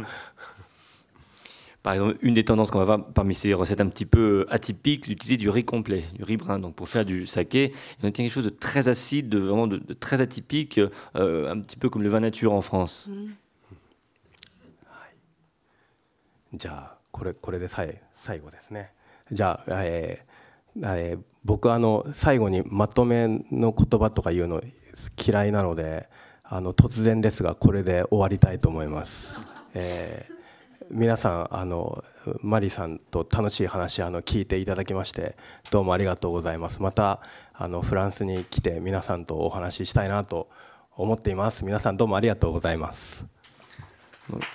[SPEAKER 2] Par exemple, une des tendances
[SPEAKER 3] qu'on va voir parmi ces recettes un petit peu euh, atypiques, d'utiliser du riz complet, du riz brun. Donc pour faire du saké, on obtient quelque chose de très acide, de, vraiment de, très atypique, euh, un petit peu comme le vin nature en
[SPEAKER 2] France. Mm.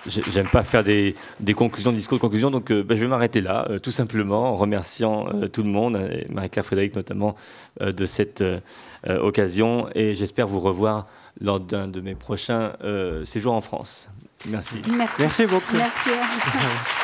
[SPEAKER 3] Je J'aime pas faire des, conclusions, discours de conclusion, donc euh, ben, je vais m'arrêter là, euh, tout simplement, en remerciant euh, tout le monde, Marie-Claire Frédéric notamment, de cette occasion, et j'espère vous revoir lors d'un de mes prochains séjours en France. Merci. Merci. beaucoup. Merci.